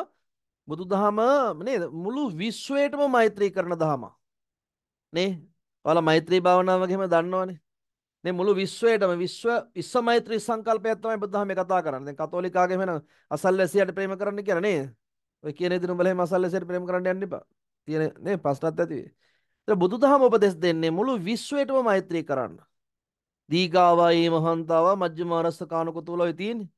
බුදුදහම නේද මුළු විශ්වයටම මෛත්‍රී කරන දහම. නේ? ඔයාලා මෛත්‍රී භාවනාව වගේම දන්නවනේ. මේ මුළු විශ්වයටම විශ්ව විශ්ව මෛත්‍රී සංකල්පයක් තමයි බුදුදහමේ කතා කරන්නේ. දැන් කතෝලිකාගේ වෙන අසල්වැසියාට ප්‍රේම කරන්න කියලා නේද? ඔය කියන විදිහට උඹලා එහෙම අසල්වැසියාට ප්‍රේම කරන්න යන්න එපා. තියෙන නේ ප්‍රශ්නත් ඇති වෙයි. ඒතර බුදුදහම උපදෙස් දෙන්නේ මුළු විශ්වයටම මෛත්‍රී කරන්න. දීගාවයි මහන්තාව මජ්ක්‍ධිමාරස්සකානකතුල ඔය තියෙන්නේ.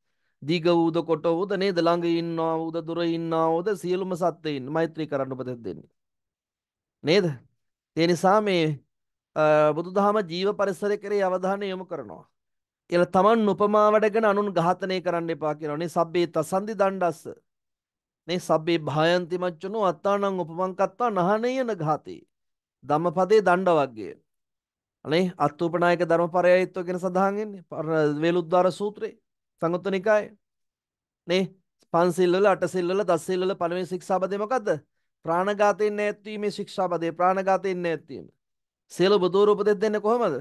දීග වූද කොට වූද නේද ළඟ ඉන්නා වූද දුර ඉන්නා වූද සියලුම සත්ත්වයින් මෛත්‍රී කරන්න උපදෙස් දෙන්නේ. නේද? ඒ නිසා මේ බුදුදහම ජීව පරිසරය කෙරේ අවධානය යොමු කරනවා. එල තමන් උපමාවටගෙන අනුන් ඝාතනය කරන්න එපා කියනවනේ සබ්බේ තසන්දි දණ්ඩස්ස මේ සබ්බේ භායන්ති මච්චනෝ අත්තානං උපමංකත්තා නහනේයන ඝාතේ ධම්මපදේ දණ්ඩ වර්ගය අනේ අත්ූපනායක ධර්මපරයයත්ව ගැන සඳහන් වෙන්නේ වේලුද්දාර සූත්‍රේ සංයුත්ත නිකායේ නේ පන්සිල් වල අටසිල් වල දස්සිල් වල පළවෙනි ශික්ෂාපදේ මොකද්ද ප්‍රාණඝාතයෙන් නැත්වීමේ ශික්ෂාපදේ ප්‍රාණඝාතයෙන් නැත්වීම සියලු බුදු රූපදෙත් දෙන්නේ කොහමද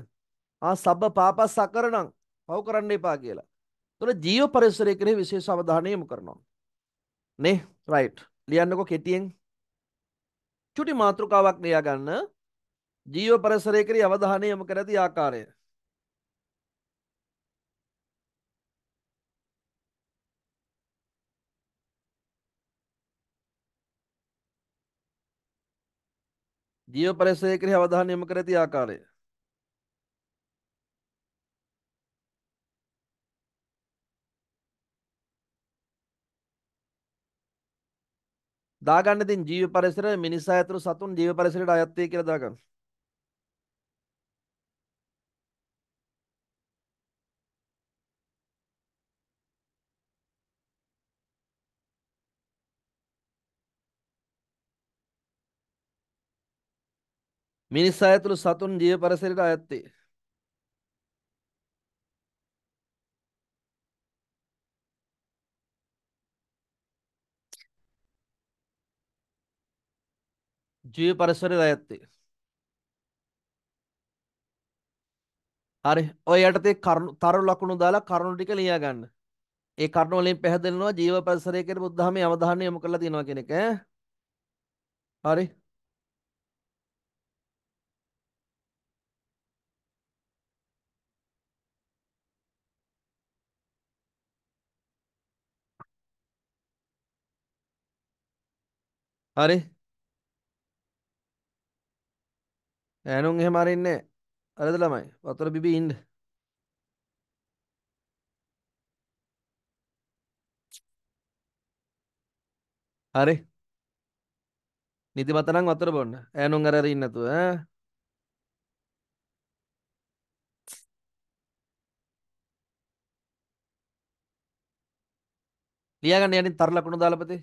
ආ සබ්බ පාපස් අකරණං පව් කරන්න එපා කියලා. ඒතොර ජීව පරිසරය කෙරෙහි විශේෂ අවධානය යොමු කරනවා. නේ රයිට් ලියන්නකො කෙටියෙන් චුටි මාතෘකාවක් ලියා ගන්න ජීව පරිසරය කෙරෙහි අවධානය යොමු කර ඇති ආකාරය ජීව පරිසරය කෙරෙහි අවධානය යොමු කර ඇති ආකාරය දාගන්න ඉතින් ජීව පරිසරය මිනිසා ඇතුළු සතුන් ජීව පරිසරයට අයත් වේ කියලා දාගන්න. මිනිසා ඇතුළු සතුන් ජීව පරිසරයට අයත් වේ. ජීව පරස්වරය දයත්තේ හරි ඔය යටතේ කරුණු තරු ලකුණු දාලා කරුණු ටික ලියා ගන්න ඒ කරුණු වලින් පැහැදිලිනවා ජීව පරිසරය කියන බුද්ධාමයේ අවධානය යොමු කරලා තියෙනවා කියන එක හරි හරි ඈනුන් එහෙම අරින්නේ අරද ළමයි වතුර බිබී ඉන්න හරි නිදිමත නම් වතුර බොන්න ඈනුන් අර අර ඉන්න නැතුව ඈ ලියාගන්න යටින් තර ලකුණු දාලාපතේ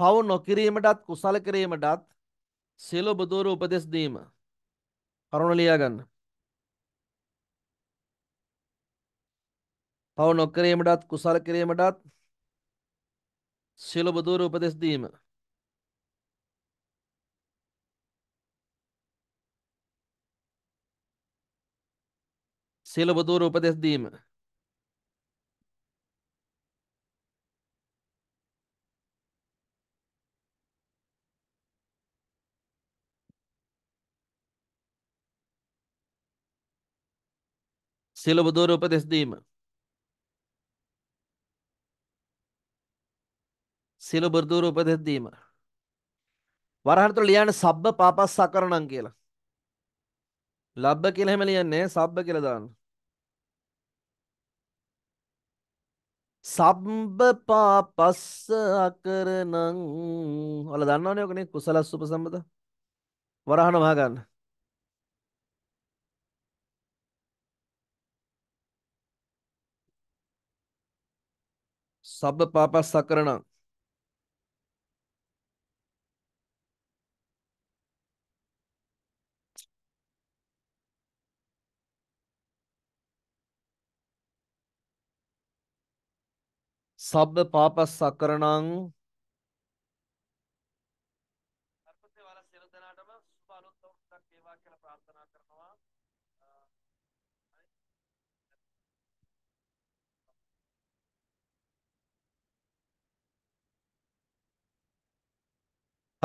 පව් නොකිරීමටත් කුසල කිරීමටත් සියලු බුදුරු උපදෙස් දීම කරුණ ලියා ගන්න. පව නොකිරීමටත් කුසල කිරීමටත් සියලු බුදුරු උපදෙස් දීම. සියලු බුදුරු උපදෙස් දීම. සියලු බුදුවරු උපදෙස් දීම සියලු බුදුවරු උපදෙස් දීම වරහන් තුල ලියන්නේ සබ්බ පාපස්සකරණම් කියලා ලබ්බ කියලා එහෙම ලියන්නේ සබ්බ කියලා දාන්න සබ්බ පාපස්ස අකරණං ඔයාලා දන්නවනේ ඔකනේ කුසලස් උපසම්පදා වරහන වහ ගන්න සබ්බ පාපස්සකරණං සබ්බ පාපස්සකරණං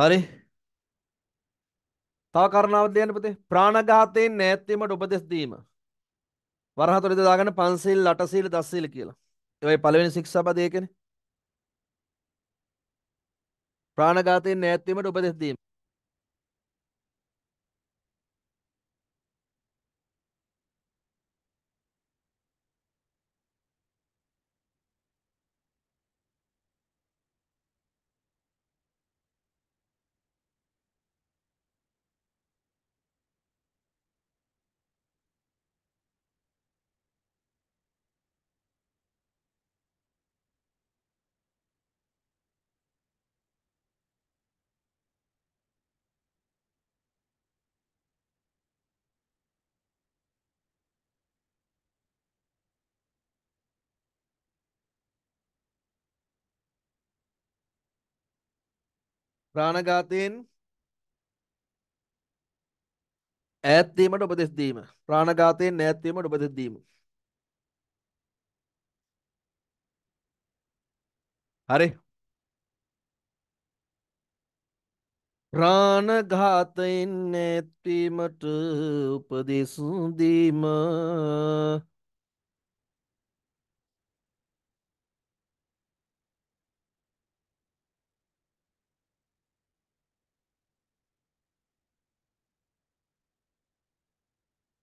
හරි. තව කරණාවක් දෙන්න පුතේ. ප්‍රාණඝාතයෙන් ඈත් වීමට උපදෙස් දීම. වරහ තුලද දාගන්න පන්සිල්, අටසිල්, දසසිල් කියලා. ඒවයි පළවෙනි ශික්ෂාපදය කියන්නේ. ප්‍රාණඝාතයෙන් ඈත් වීමට උපදෙස් දීම. ප්‍රාණඝාතයෙන් ඈත් වීමට උපදෙස් දීම. ප්‍රාණඝාතයෙන් ඈත් වීමට උපදෙස් දීම. හරි. ප්‍රාණඝාතයෙන් ඈත් වීමට උපදෙස් දීම.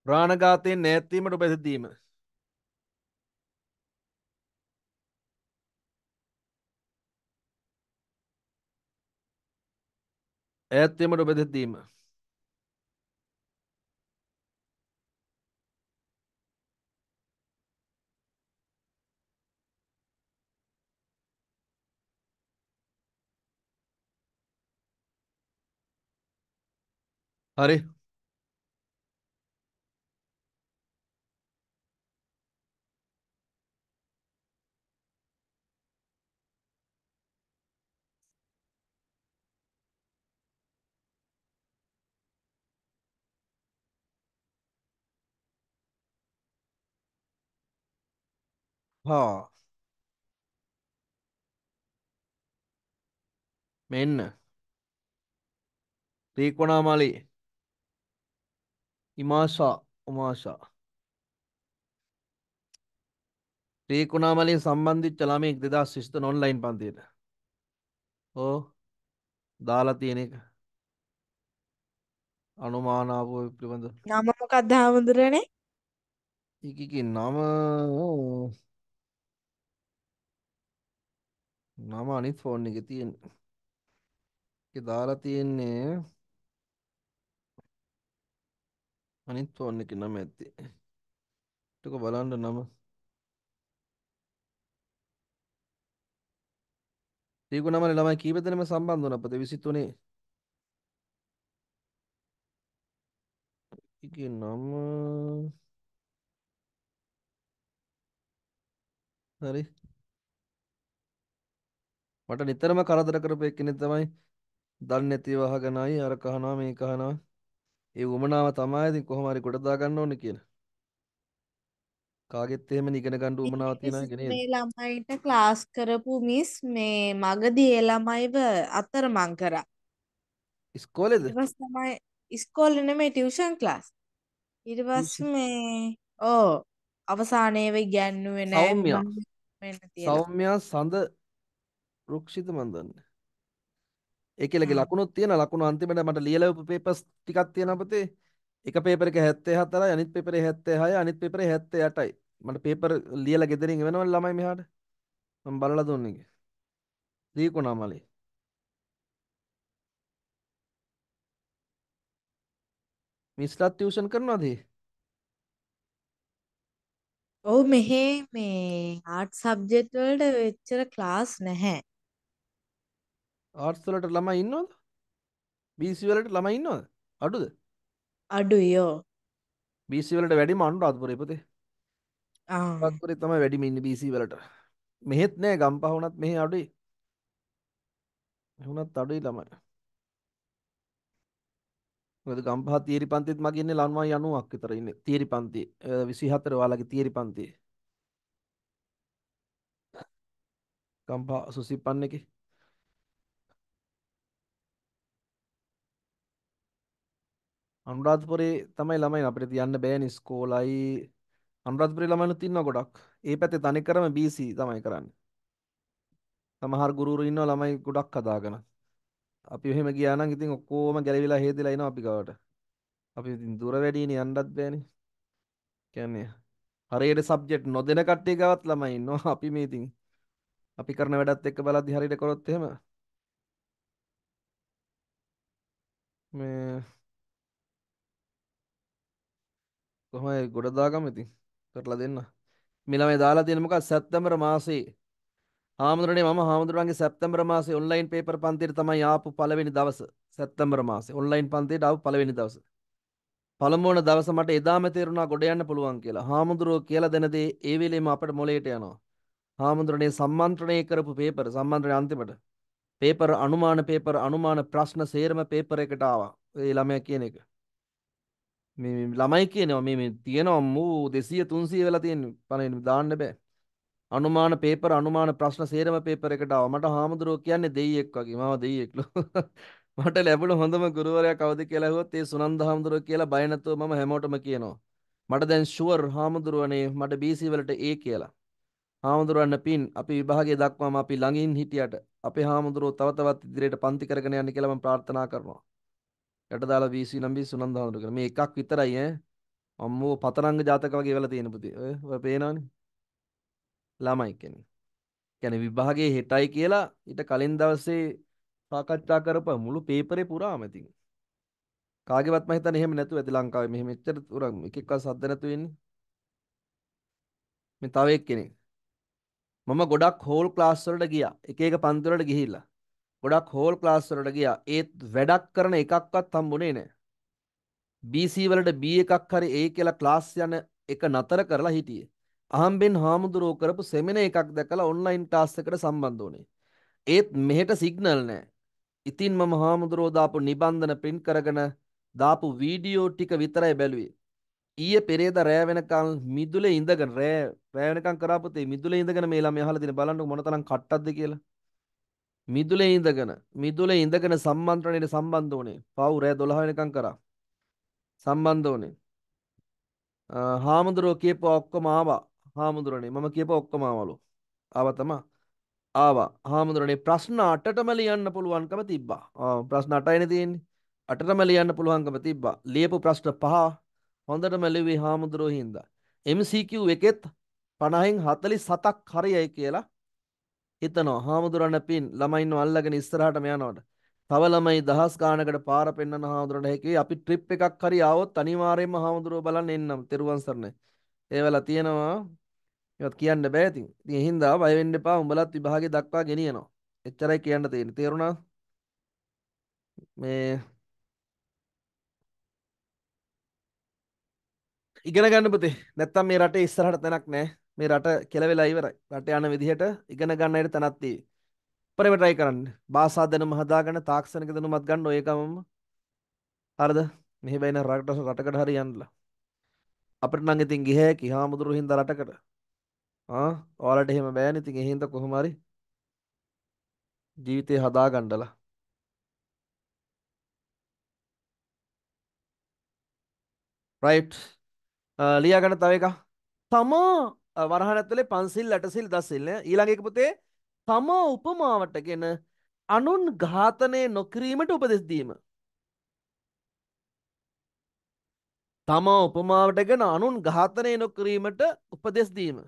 ප්‍රාණඝාතයෙන් නැත්වීමට උපැසදීම ඈත්වීමට උපැදෙදීම හරි හා මෙන්න ත්‍රීකොණාමලි ඉමාසා උමාසා ත්‍රීකුණාමලින් සම්බන්ධිච්ච ළමයෙක් දෙදස් විස්තන ඔන්ලයින් පන්තියට ඕ දාලා තියෙන එක අනුමානාවෝ පිළිබඳ නම මොකක්ද හාමුදුරනේ එකකින් නම මම අනිත් ෆෝන් එකේ තියෙන. ඒකේ දාලා තියෙන්නේ අනිත් ෆෝන් එකේ නම ඇත්තේ. ටික බලන්න නම. ත්‍රිගුණමනේ ළමයි කීප දෙනෙම සම්බන්ධ වුණා අපතේ 23. ඒකේ නම හරි මට නිතරම කරදර කරපු එක්කෙනෙක් තමයි දන්නේ නැතිව අහගෙන ආයි අර කහනවා මේ කහනවා. ඒ උමනාව තමයි ඉතින් කොහොම හරි කොට දා ගන්න ඕනේ කියලා. කාගෙත් එහෙම ඉගෙන ගන්න උමනාව තියෙනවා ඒක නේද? මේ ළමයින්ට ක්ලාස් කරපු මිස් මේ මගදී ඒ ළමයිව අතරමං කරා. ඉස්කෝලේද? ඊපස් තමයි ඉස්කෝලේ නෙමෙයි ටියුෂන් ක්ලාස්. ඊට පස්සේ මේ ඕ අවසානයේව ඉගැන්නුවේ නෑ. සෞම්‍යා සඳ රුක්ෂිත මන් දන්නේ. ඒකේ ලකුණුත් තියෙනවා. ලකුණු අන්තිමට මට ලියලා පේපර්ස් ටිකක් තියෙනවා පුතේ. එක පේපර් එක 74යි අනිත් පේපරේ 76යි අනිත් පේපරේ 78යි. මට පේපර් ලියලා ගෙදරින් එවනවනේ ළමයි මෙහාට. මම බලලා දුන්නේ. දීකුණා මලේ. මිස්ලා ටියුෂන් කරනවද? ඔව් මෙහේ මේ ආර්ට් සබ්ජෙක්ට් වලට එච්චර ක්ලාස් නැහැ. ආර්ට්ස් වලට ළමයි ඉන්නවද? BC වලට ළමයි ඉන්නවද? අඩුද? අඩුයෝ. BC වලට වැඩිම අනුරාධපුරේ පුතේ. ආ. අනුරාධපුරේ තමයි වැඩිම ඉන්නේ BC වලට. මෙහෙත් නෑ ගම්පහ වුණත් මෙහෙ අඩුයි. එහුණත් අඩුයි ළමයි. මොකද ගම්පහ තීරි පන්තිත් මගේ ඉන්නේ ළමයි 90ක් විතර ඉන්නේ තීරි පන්ති 24 ඔයාලගේ තීරි පන්තියේ ගම්පහ සුසිප්පන් එකේ අනුරාධපුරේ තමයි ළමයි අපිට තියන්න බෑනේ ඉස්කෝලයි අනුරාධපුරේ ළමයිනුත් ඉන්නවා ගොඩක්. ඒ පැත්තේ තනිකරම BC තමයි කරන්නේ. සමහර ගුරුවරු ඉන්නවා ළමයි ගොඩක් හදාගෙන. අපි එහෙම ගියා නම් ඉතින් ඔක්කොම ගැලවිලා හේදිලා එනවා අපි ගාවට. අපි ඉතින් දුර වැඩිනේ යන්නත් බෑනේ. කියන්නේ හරියට සබ්ජෙක්ට් නොදෙන කට්ටිය ගාවත් ළමයි ඉන්නවා. අපි මේ ඉතින් අපි කරන වැඩත් එක්ක බලද්දි හරියට කරොත් එහෙම මේ කොහොමයි ගොඩදාගම ඉතින් කරලා දෙන්න. මෙලා මේ දාලා තියෙන මොකක්ද සැප්තැම්බර් මාසේ හාමුදුරනේ මම හාමුදුරුවන්ගේ සැප්තැම්බර් මාසේ ඔන්ලයින් පේපර් පන්තියට තමයි ආපු පළවෙනි දවස. සැප්තැම්බර් මාසේ ඔන්ලයින් පන්තියට ආපු පළවෙනි දවස. පළමුවන දවස මට එදාම තේරුණා ගොඩ යන්න පුළුවන් කියලා. හාමුදුරුවෝ කියලා දෙන දේ ඒ වෙලේම අපේ මොලේට යනවා. හාමුදුරනේ සම්මන්ත්‍රණය කරපු පේපර් සම්මන්ත්‍රණය අන්තිමට පේපර් අනුමාන පේපර් අනුමාන ප්‍රශ්න සේරම පේපර් එකට ආවා. ඒ ළමයා කියන එක. මේ ළමයි කියනවා මේ තියෙනවා මූ දෙසිය තුන්සිය වෙලා තියෙන පණ දාන්න බෑ අනුමාන පේපර අනුමාන ප්‍රශ්න සේරම පේපර එකට ආවා මට හාමුදුරුවෝ කියන්නේ දෙයියෙක් වගේ මම දෙයියෙක්ලු මට ලැබුණ හොඳම ගුරුවරයා කවුද කියලා ඇහුවොත් ඒ සුනන්ද හාමුදුරුවෝ කියලා බය නැතුව මම හැමෝටම කියනවා මට දැන් ෂුවර් හාමුදුරුවනේ මට BC වලට A කියලා හාමුදුරුවන්න පින් අපි විභාගයේ දක්වාම අපි ළඟින් හිටියට අපේ හාමුදුරුවෝ තව තවත් ඉදිරියට පන්ති කරගෙන යන්න කියලා මම ප්‍රාර්ථනා කරනවා යට දාලා වීසි නම් වීසි සුනන්ද හඳුනගෙන මේ එකක් විතරයි ඈ අම්මෝ පතරංග ජාතක වගේ වෙලා තියෙන පුතේ ඔය ඔය පේනවනේ ළමයි කෙනෙක් කියන්නේ විභාගයේ හෙටයි කියලා ඊට කලින් දවසේ සාකච්ඡා කරපුවා මුළු පේපරේ පුරාම ඉතින් කාගේවත් මම හිතන්නේ එහෙම නැතුව ඇති ලංකාවේ මෙහෙම එච්චර පුරා එක එක්කවත් සද්ද නැතු වෙන්නේ මේ තව එක්කෙනෙක් මම ගොඩක් හෝල් ක්ලාස් වලට ගියා එක එක පන්ති වලට ගිහිල්ලා ගොඩක් හෝල් ක්ලාස් වලට ගියා. ඒත් වැඩක් කරන එකක්වත් හම්බුනේ නැහැ. BC වලට B එකක් හරි A කියලා ක්ලාස් යන එක නතර කරලා හිටියේ. අහම්බෙන් හාමුදුරුවෝ කරපු සෙමිනා එකක් දැකලා ඔන්ලයින් ක්ලාස් එකට සම්බන්ධ වුණේ. ඒත් මෙහෙට සිග්නල් නැහැ. ඉතින් මම හාමුදුරුවෝ දාපු නිබන්ධන print කරගෙන දාපු වීඩියෝ ටික විතරයි බැලුවේ. ඊයේ පෙරේද රෑ වෙනකන් මිදුලේ ඉඳගෙන රෑ රෑ වෙනකන් කරාපතේ මිදුලේ ඉඳගෙන මේ ළමයා අහලා දින බලන්නකො මොනතරම් කට්ටක්ද කියලා. මිදුලේ ඉඳගෙන මිදුලේ ඉඳගෙන සම්මන්ත්‍රණයට සම්බන්ධ වුණේ. පව් රෑ 12 වෙනකම් කරා. සම්බන්ධ වුණේ. හාමුදුරුව කියපුවා ඔක්කොම ආවා. හාමුදුරනේ මම කියපුවා ඔක්කොම ආවලු. ආවා තමයි. ආවා. හාමුදුරනේ ප්‍රශ්න 8ටම ලියන්න පුළුවන්කම තිබ්බා. ප්‍රශ්න 8යිනේ තියෙන්නේ. 8ටම ලියන්න පුළුවන්කම තිබ්බා. ලියපු ප්‍රශ්න පහ හොඳටම ලිව්වේ හාමුදුරුවෝ හින්දා. MCQ එකෙත් 50න් 47ක් හරියයි කියලා හිතනවා හාමුදුරන පින් ළමයින්ව අල්ලගෙන ඉස්සරහටම යනවට තව ළමයි දහස් ගාණකට පාර පෙන්වන හාමුදුරන්ට හැකියි අපි ට්‍රිප් එකක් හරි ආවොත් අනිවාර්යයෙන්ම හාමුදුරුවෝ බලන්න එන්නම් තෙරුවන් සරණයි ඒවලා තියෙනවා ඒවත් කියන්න බෑ ඉතින් ඉතින් එහින්දා බය වෙන්න එපා උඹලත් විභාගේ දක්වා ගෙනියනවා එච්චරයි කියන්න තියෙන්නේ තේරුණා මේ ඉගෙන ගන්න පුතේ නැත්තම් මේ රටේ ඉස්සරහට තැනක් නැහැ මේ රට කෙලවෙලා ඉවරයි. රට යන විදිහට ඉගෙන ගන්න ඇයට තැනක් තියෙයි. පරේම try කරන්න. භාෂා දැනුම හදාගන්න, තාක්ෂණික දැනුමත් ගන්න ඔය එකමම. හරිද? මෙහෙ වෙන රට රටකට හරි යන්නලා. අපිට නම් ඉතින් ගිහ හැකි හාමුදුරු හින්දා රටකට. ආ ඔයාලට එහෙම බෑනේ. ඉතින් එහෙනම් කොහොම හරි ජීවිතේ හදාගන්නලා. right ලියාගන්න තව එක තමා වරහනඇතුලේ පන්සිල් ඇටසිල් දසිල්න ඊළඟක පුතේ තමා උපමාවටගෙන අනුන් ඝාතනය නොකිරීමට උපදෙස්දීම. තමා උපමාවටගෙන අනුන් ඝාතනය නොකිරීමට උපදෙස්දීම.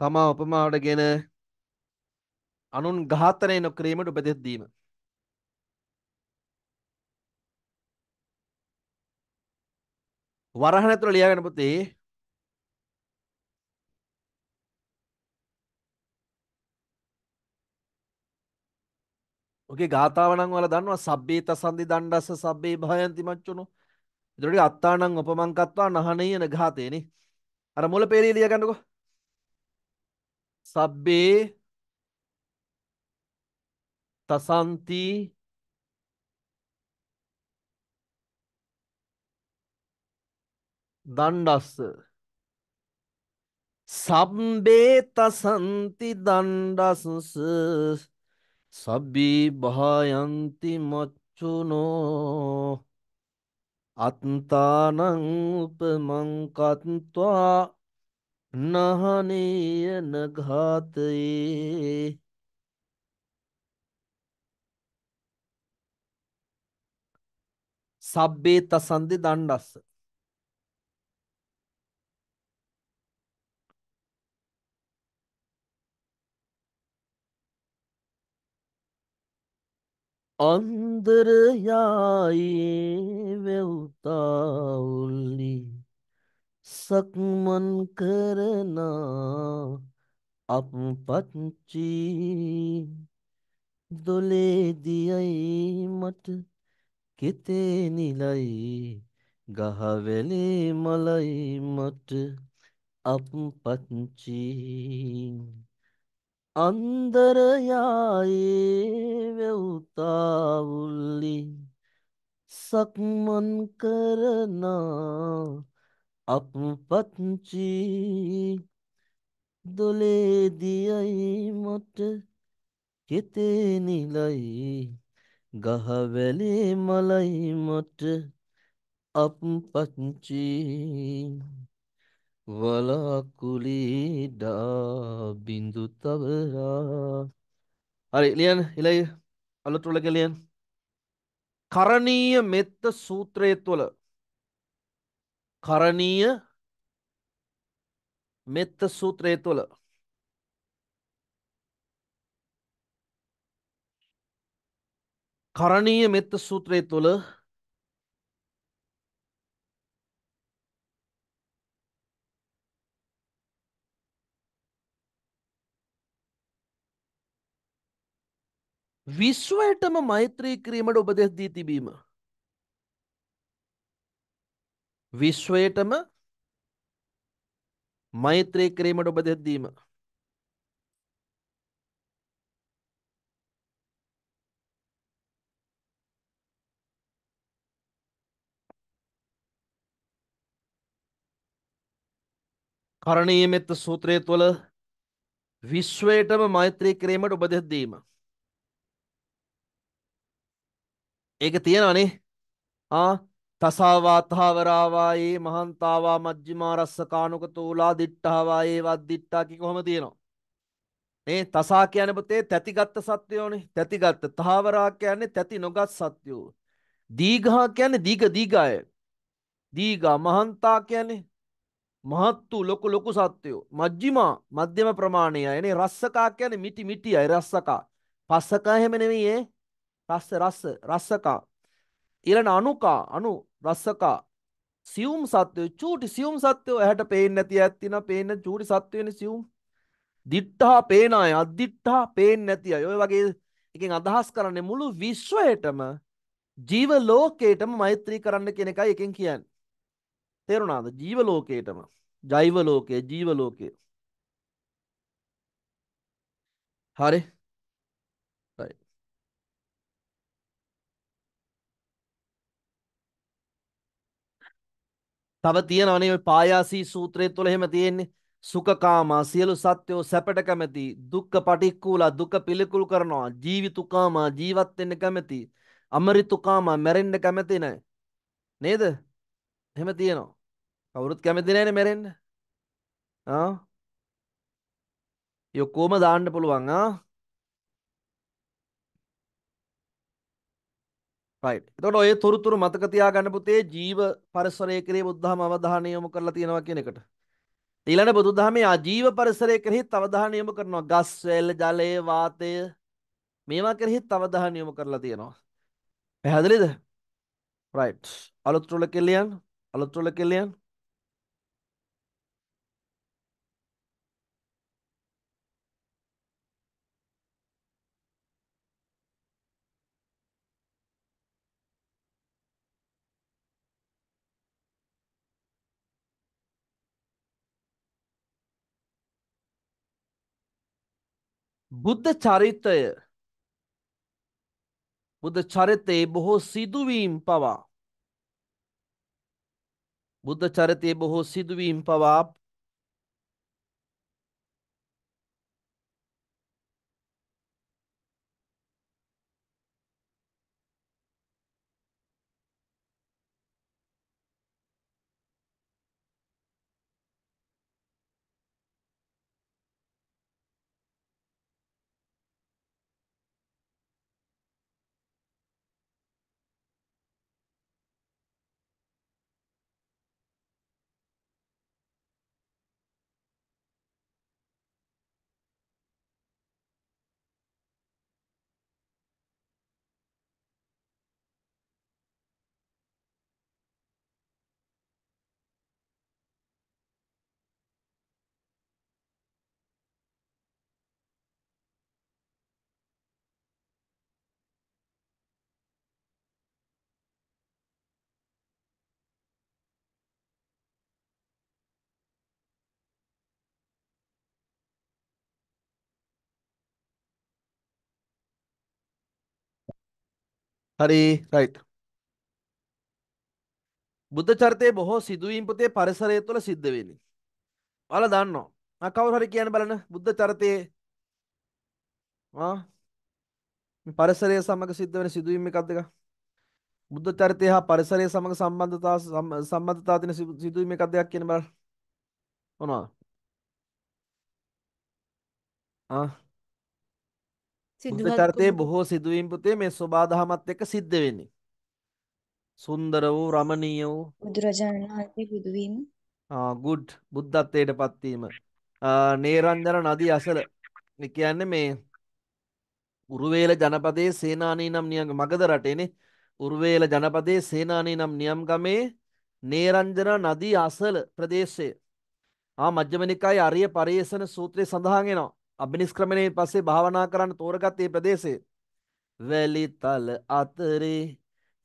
තමා උපමාවට ගෙන අනුන් ඝාතනය නොකිරීමට උපදෙස් දීම. වරහන ඇතුළ ලියාගෙන පුතේ ඔගේ ගාථාව නම් ඔයාලා දන්නවා සබ්බේ තසන්දි දණ්ඩස්ස සබ්බේ භයන්ති මච්චුනෝ. ඒතකොට අත්තානම් උපමංකත්වා නහනේන ඝාතේනේ. අර මුල පෙරේ ලියගන්නකෝ. සබ්බේ තසන්ති දණ්ඩස්ස සම්බේ තසන්ති දණ්ඩස්ස සබ්බී භායන්ති මච්චුනෝ අත්තානං උපමංකත්වා නහනේයන ඝාතයේ සබ්බේ තසන්දි දණ්ඩස්ස අන්දරයායේ වෙව්තාවුල්ලී සක්මන් කරනා අපපච්චි දොලේදියයි මට කෙතේ නිලයි ගහවෙලේ මලයි මට අපපච්චි අන්දරයායේ වෙව්තාවුල්ලි සක්මන් කරනා අපපත්චි දොලේ දියයි මොට කෙතේ නිලයි ගහවැලේ මලයි මොට අපපච්චි වලාකුලීඩා බිඳු තවරා හරි ලියන් ඉලයි අලතුරලක ලියන් කරණීය මෙත්ත සූත්‍රය තුළ කරණීය මෙත්ත සූත්‍රය තුළ කරණීය මෙත්ත සූත්‍රය තුළ විශ්වයටම මෛත්‍රී කිරීමට උපදෙස් දී තිබීම විශ්වයටම මෛත්‍රී කිරීමට උපදෙස් දීම කරණීය මෙත්ත සූත්‍රයේ තුල විශ්වයටම මෛත්‍රී කිරීමට උපදෙස් දීම. ඒක තියෙනවනේ. ආ තසාවාතාවරාවායේ මහන්තාවා මජ්ජිමා රස්සකානුක තූලා දිට්ටාවායේ වත් දිට්ටාකි කොහොම තියෙනවා. මේ තසා කියන පුතේ තැතිගත්ත සත්වයෝනේ තැතිගත්ත තාවරා කියන්නේ තැති නොගත් සත්වයෝ. දීඝා කියන්නේ දීඝ දීඝාය. දීඝා මහන්තා කියන්නේ මහත්තු ලොකු ලොකු සත්වයෝ. මජ්ජිමා මධ්‍යම ප්‍රමාණය. එනේ රස්සකා කියන්නේ මිටි මිටි අය රස්සකා. පස්සකා එහෙම නෙවෙයි ඒ. රස්ස රස්ස රස්සකා. ඊළඟ අනුකා අනු රස්සකා සියුම් සත්වය චූටි සියුම් සත්වය ඇහැට පේන්නේ නැති ඇත්තින පේන්න චූටි සත්වයනි සියුම් දිට්ඨා පේන අය අද්දිට්ඨා පේන්නේ නැති අය ඔය වගේ එකෙන් අදහස් කරන්නේ මුළු විශ්වයටම ජීව ලෝකයටම මෛත්‍රී කරන්න කියන එකයි එකෙන් කියන්නේ තේරුණාද ජීව ලෝකයටම ජෛව ලෝකය ජීව ලෝකය හරි තව තියෙනවනේ ඔය පායාසී සූත්‍රය තුළ එහෙම තියෙන්නේ සුඛකාමා සියලු සත්වෝ සැපට කැමති දුක්ඛ පටික්කුලා දුක පිළිකුල් කරනවා ජීවිතුකාමා ජීවත් වෙන්න කැමති අමරිතුකාමා මැරෙන්න කැමති නැහැ නේද එහෙම තියෙනවා කවුරුත් කැමති නැහැනේ මැරෙන්න ආ යොකෝම දාන්න පුළුවන් ආ රයිට්. එතකොට ඔය තොරතුරු මතක තියාගන්න පුතේ ජීව පරිසරය කෙරෙහි බුදුදහම අවධානය යොමු කරලා තියෙනවා කියන එකට. ඊළඟ බුදුදහමේ ආජීව පරිසරය කෙරෙහිත් අවධානය යොමු කරනවා. ගස් වැල්, ජලය, වාතය මේවා කෙරෙහිත් අවධානය යොමු කරලා තියෙනවා. පැහැදිලිද? රයිට්. අලුත් රුල කෙලියන්, අලුත් රුල කෙලියන්. බුද්ධ චරිතය බුද්ධ චරිතයේ බොහෝ සිදුවීම් පවා බුද්ධ චරිතයේ බොහෝ සිදුවීම් පවා හරි රයිට් බුද්ධ චරිතයේ බොහෝ සිදුවීම් පුතේ පරිසරය තුළ සිද්ධ වෙන්නේ. ඔයාලා දන්නවා. ආ කවුරු හරි කියන්න බලන්න බුද්ධ චරිතයේ ආ මේ පරිසරය සමග සිද්ධ වෙන සිදුවීම් එකක්ද එක? බුද්ධ චරිතය හා පරිසරය සමග සම්බන්ධතා සම්බන්ධතා තියෙන සිදුවීම් එකක්ද දෙයක් කියන බලන්න. මොනවද? ආ සුද්ධචරිතයේ බොහෝ සිදුවීම් පුතේ මේ සෝබා දහමත් එක්ක සිද්ධ වෙන්නේ. සුන්දර වූ රමණීය වූ බුදුරජාණන් වහන්සේ බුදු වීම ආ good බුද්ධත්වයටපත් වීම නේරන්ජන නදී අසල ඒ කියන්නේ මේ උරුවේල ජනපදයේ සේනානී නම් නියම් මගධ රටේනේ උරුවේල ජනපදයේ සේනානී නම් නියම් ගමේ නේරන්ජන නදී අසල ප්‍රදේශයේ ආ මජ්ක්‍ධිම නිකායේ අරිය පරිේෂණ සූත්‍රයේ සඳහන් වෙනවා අභිනිෂ්ක්‍රමණයෙන් පස්සේ භාවනා කරන්න තෝරගත් මේ ප්‍රදේශය වැලිතල අතරේ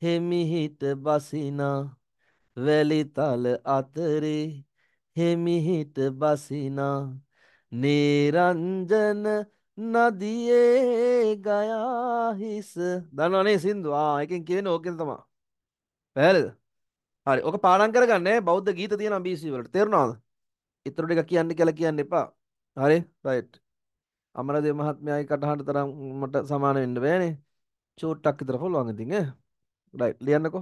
හෙමිහිට බසිනා වැලිතල අතරේ හෙමිහිට බසිනා නිරංජන නදියේ ගයා හිස දන්නවනේ සින්දු ආ එකෙන් කියවෙන ඕකෙන් තමයි පැහැදිලිද හරි ඕක පාඩම් කරගන්න බෞද්ධ ගීත තියෙනවා BC වලට තේරුණාද? ඊටු ටික කියන්න කියලා කියන්න එපා. හරි රයිට් අමරදේව මහත්මයාගේ කටහඬ තරම් මට සමාන වෙන්න බෑනේ. චෝට්ටක් විතර පුළුවන් ඉතින් ඈ. රයිට් ලියන්නකෝ.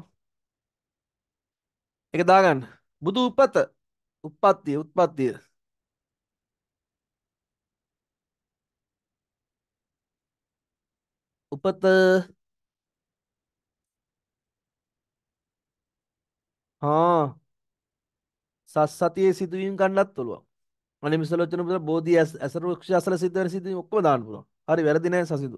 ඒක දාගන්න. බුදු උපත උප්පත්තිය උත්පත්තිය උපත හා සස්සතියේ සිදුවීම් ගන්නත් පුළුවන් අනිමිසල වචන පුතර බෝධි ඇසර වෘක්ෂ අසල සිත වෙන සිත ඔක්කොම දාන්න පුළුවන්. හරි වැරදි නෑ සසිදු.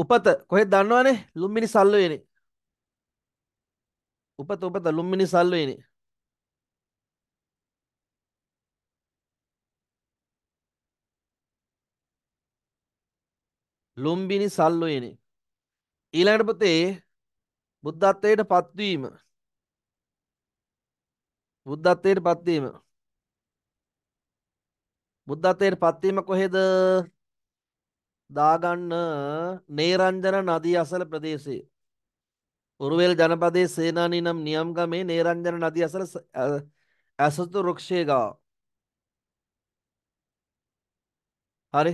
උපත කොහෙද දන්නවනේ ලුම්බිනි සල්ලුවේනේ. උපත උපත ලුම්බිනි සල්ලුවේනේ. ලුම්බිනි සල්ලුවේනේ. ඊළඟට පුතේ බුද්ධත්වයට පත්වීම බුද්ධත්වයට පත්වීම බුද්ධත්වයට පත්වීම කොහෙද දාගන්න නේරංජන නදී අසල ප්‍රදේශයේ උරුවෙල් ජනපදයේ සේනානී නම් නියම්ගමේ නේරංජන නදී අසල ඇසතු වෘක්ෂයේ ගා හරි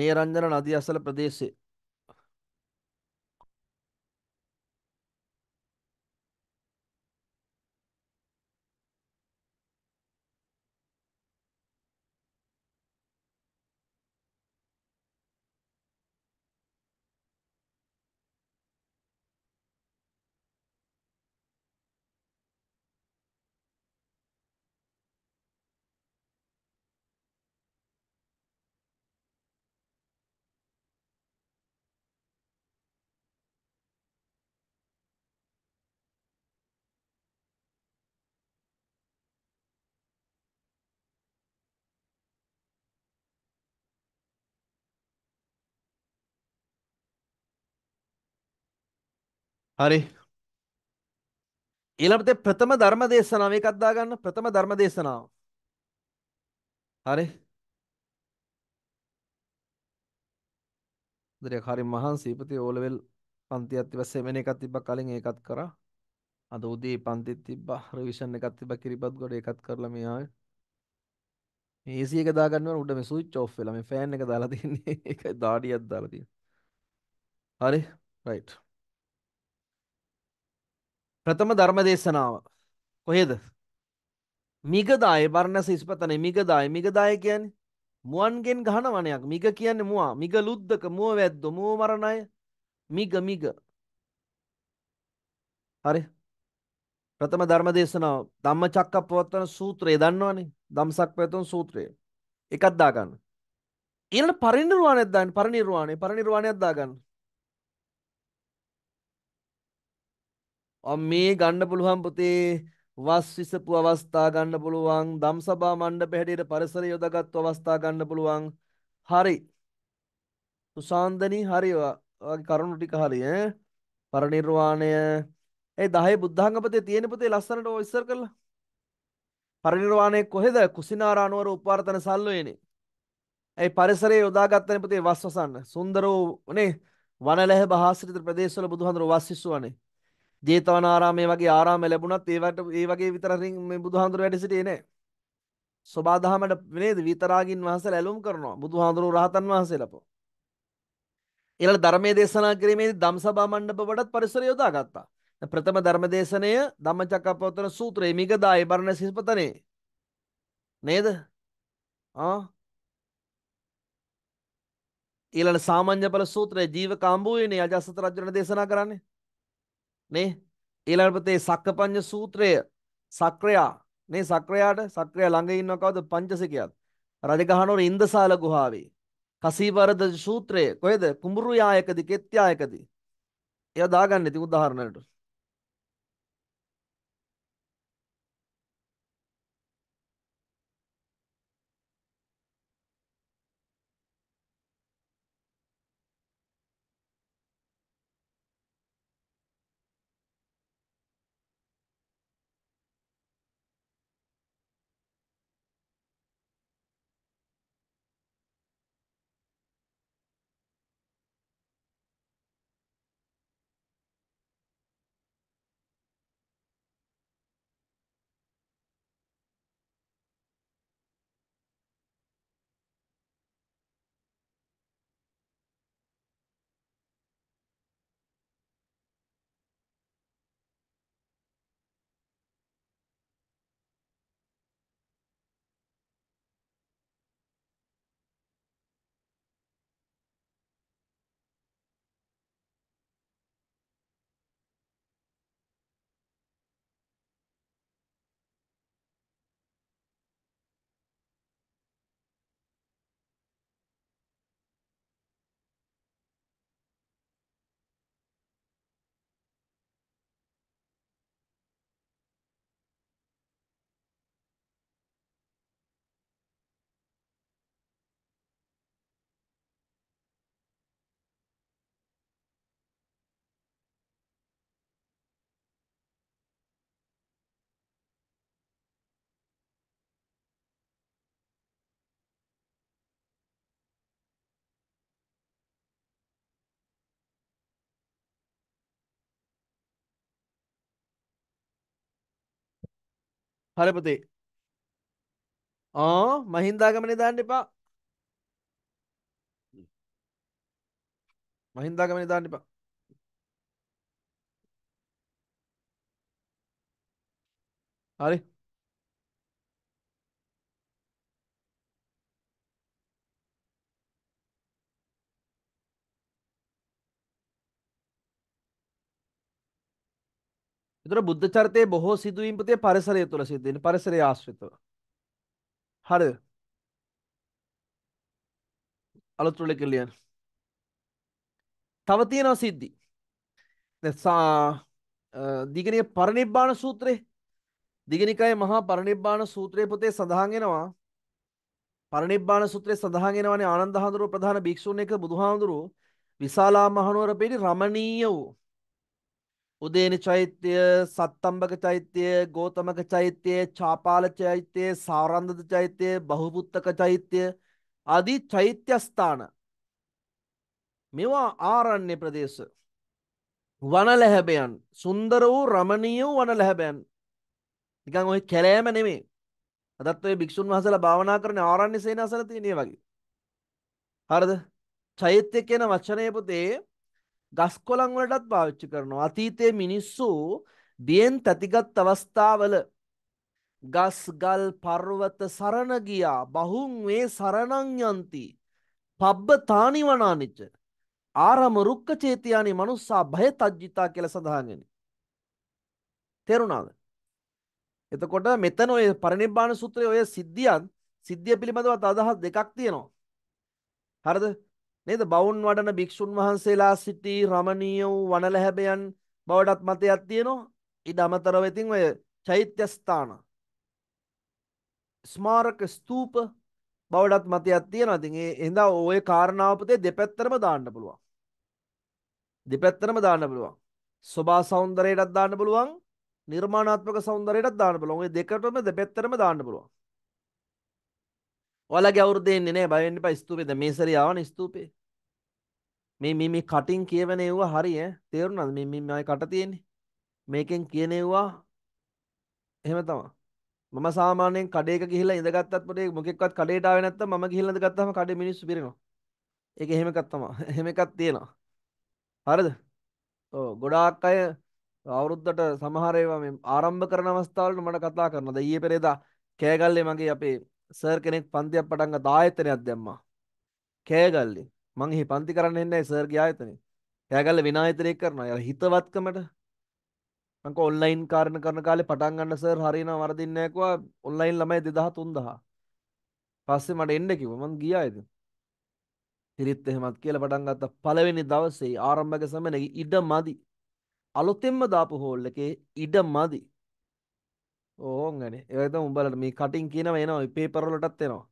නේරංජන නදී අසල ප්‍රදේශයේ හරි. ඊළඟට ප්‍රථම ධර්ම දේශනාව එකක් දාගන්න ප්‍රථම ධර්ම දේශනාව. හරි. දරයක් හරි මහන්සි ඉපති ඕලෙවල් පන්තියක් තිබ්බා වෙන එකක් තිබ්බා කලින් ඒකත් කරා. අද උදේ පන්තිත් තිබ්බා රිවිෂන් එකක් තිබ්බා කිරිපත් ගොඩ ඒකත් කරලා මේ ආවේ. මේ AC එක දාගන්නවන උඩ මේ ස්විච් ඔෆ් වෙලා මේ ෆෑන් එක දාලා තින්නේ ඒක දාඩියක් දාලා තියෙනවා. හරි. රයිට්. ප්‍රථම ධර්ම දේශනාව කොහෙද මිගදාය බරණැස ඉස්පතනේ මිගදාය මිගදාය කියන්නේ මුවන්ගෙන් ගහන වනයක් මිග කියන්නේ මුවා මිග ලුද්දක මුව වැද්ද මුව මරණ අය මිග මිග හරි ප්‍රථම ධර්ම දේශනාව ධම්මචක්කප්පවත්තන සූත්‍රය දන්නවනේ ධම්සක්පවත්තන සූත්‍රය එකක් දාගන්න ඊළඟ පරිණිරවාණයක් දාන්න පරිණිරවාණය පරිණිරවාණයක් දාගන්න මේ ගන්න පුළුවන් පුතේ වස් විසපු අවස්ථා ගන්න පුළුවන් දම්සභා මණ්ඩප හැටියට පරිසර යොදාගත්තු අවස්ථා ගන්න පුළුවන් හරි සුසාන්දනි හරි වගේ කරුණු ටික හරි ඈ පරිනිර්වාණය ඒ 10 බුද්ධාංගපතේ තියෙන පුතේ ලස්සනට ඔය ඉස්සර කළා පරිනිර්වාණය කොහෙද කුසිනාරානුවර උපාර්තන සල්ලුවේනේ ඒ පරිසරයේ යොදාගත්තනේ පුතේ වස්වසන්න සුන්දරෝ නේ වනලැහ බහාසිරිත ප්‍රදේශවල බුදුහඳුර වස්සිස්සුවනේ ජේතවනාරාමයේ වගේ ආරාම ලැබුණත් ඒවට ඒ වගේ විතරින් මේ බුදුහාඳුර වැඩ සිටියේ නෑ. සෝබා දහමට නේද විතරාගින් වහන්සේලා ඇලුම් කරනවා. බුදුහාඳුර රහතන් වහන්සේලාපෝ. ඊළඟ ධර්මයේ දේශනා කිරීමේදී ධම්සභා මණ්ඩප වලත් පරිසර යොදා ගත්තා. ප්‍රථම ධර්ම දේශනය ධම්මචක්කපවත්තන සූත්‍රයේ මිගදායේ බරණ සිස්පතනේ. නේද? ආ ඊළඟ සාමාන්‍ය බල සූත්‍රයේ ජීවකාම්බුවේනේ අජස්ත රජුණ දේශනා කරන්නේ. නේ ඊළඟට පුතේ සක්කපඤ්ඤ සූත්‍රය සක්‍රයා නේ සක්‍රයාට සක්‍රයා ළඟ ඉන්නව කවුද පංචසිකයත් රජගහනුවර ඉන්දසාල ගුහාවේ කසීවරද සූත්‍රය කොහෙද කුඹුරු යායකදී කෙත්යායකදී ඒවා දාගන්න ඉතින් උදාහරණවලට හරි පුතේ. ආ මහින්දාගමනේ දාන්න එපා. මහින්දාගමනේ දාන්න එපා. හරි එතකොට බුද්ධ චරිතයේ බොහෝ සිදුවීම් පුතේ පරිසරය තුළ සිද්ධ වෙන පරිසරය ආශ්‍රිතව. හරි. අලුත් රුලේ කියලියන්. තව තියෙනවා සිද්ධි. දැන් දිගණිය පරිනිබ්බාන සූත්‍රේ දිගණිකායේ මහා පරිනිබ්බාන සූත්‍රයේ පුතේ සඳහන් වෙනවා පරිනිබ්බාන සූත්‍රයේ සඳහන් වෙනවානේ ආනන්ද හඳුරු ප්‍රධාන භික්ෂුන් එක බුදුහාඳුරු විශාලා මහනුවර පිළි රමණීය වූ උදේනි චෛත්‍යය සත්තම්බක චෛත්‍යය ගෝතමක චෛත්‍යය චාපාල චෛත්‍යය සාරන්ධද චෛත්‍යය බහුපුත්තක චෛත්‍යය අදී චෛත්‍යස්ථාන මෙවා ආරණ්‍ය ප්‍රදේශ වන ලැහැබයන් සුන්දර වූ රමණීය වූ වන ලැහැබයන් නිකන් ඔය කැලෑම නෙමේ අදත් ඔය භික්ෂුන් වහන්සේලා භාවනා කරන ආරණ්‍ය සේනාසන තියෙනේ වගේ හරිද චෛත්‍ය කියන වචනය පුතේ ගස් කොළන් වලටත් පාවිච්චි කරනවා. අතීතයේ මිනිස්සු බියෙන් තැතිගත් අවස්ථාවල ගස් ගල් පර්වත සරණ ගියා බහුන් වේ සරණං යන්ති පබ්බ තානිවනානිච්ච ආරම රුක්ක චේතියානි මනුස්සා භය තජ්ජිතා කියලා සඳහන්ගෙන තේරුණාද එතකොට මෙතන ඔය පරිනිබ්බාන සූත්‍රයේ ඔය සිද්ධියන් සිද්ධිය පිළිබඳව අදහස් දෙකක් තියෙනවා හරිද නේද බවුන් වඩන භික්ෂුන් වහන්සේලා සිටි රමණීය වූ වනලැහැබයන් බවටත් මතයක් තියෙනවා. ඊට අමතරව ඉතින් ඔය චෛත්‍ය ස්ථාන ස්මාරක ස්තූප බවටත් මතයක් තියෙනවා. ඉතින් ඒ හින්දා ওই කාරණාවපතේ දෙපැත්තරම දාන්න පුළුවන්. දෙපැත්තරම දාන්න පුළුවන්. සොබා සෞන්දරයටත් දාන්න පුළුවන්. නිර්මාණාත්මක සෞන්දරයටත් දාන්න පුළුවන්. ওই දෙකටම දෙපැත්තරම දාන්න පුළුවන්. ඔයාලගේ අවුරුද්දේ එන්නේ නැහැ බය වෙන්න එපා ස්තූපේද මේ සැරේ ආවනේ ස්තූපේ මේ මේ මේ කටින් කියවන ඒවා හරිය තේරුණාද මේ මේ මගේ කට තියෙන්නේ මේකෙන් කියන ඒවා එහෙම තමයි මම සාමාන්‍යයෙන් කඩේක ගිහිල්ලා ඉඳගත්තත් පොඩේ මොකෙක්වත් කඩේට ආවේ නැත්තම් මම ගිහිල්ලා ඉඳගත්තාම කඩේ මිනිස්සු පිරෙනවා ඒක එහෙම එකක් තමයි එහෙම එකක් තියෙනවා හරිද ඔව් ගොඩාක් අය අවුරුද්දට සමහර ඒවා මේ ආරම්භ කරන අවස්ථාවලට මට කතා කරනවා. දැන් ඊයේ පෙරේදා කෑගල්ලේ මගේ අපේ සර් කෙනෙක් පන්තියක් පටන් ගත්ත ආයතනයක් දැම්මා. කෑගල්ලේ. මං එහි පන්ති කරන්න එන්නේ නැහැ සර්ගේ ආයතනේ. කෑගල්ල වෙන ආයතනයක් කරනවා. යාර හිතවත්කමට. මං කෝ ඔන්ලයින් කාර්යන කරන කාලේ පටන් ගන්න සර් හරියනවා වරදින්නේ නැහැ කිව්වා. ඔන්ලයින් ළමයි 2000 3000. පස්සේ මට එන්න කිව්වා. මං ගියා ඉතින්. පිරිත් එහෙමත් කියලා පටන් ගත්ත පළවෙනි දවසේ ආරම්භක සමනේ ඉඩ මදි. අලුතෙන්ම දාපු හෝල් එකේ ඉඩ මදි. ඕන්ගන ඒත උඹලට මේ කටින් කියනව එනවා පේපරලටත් එනවා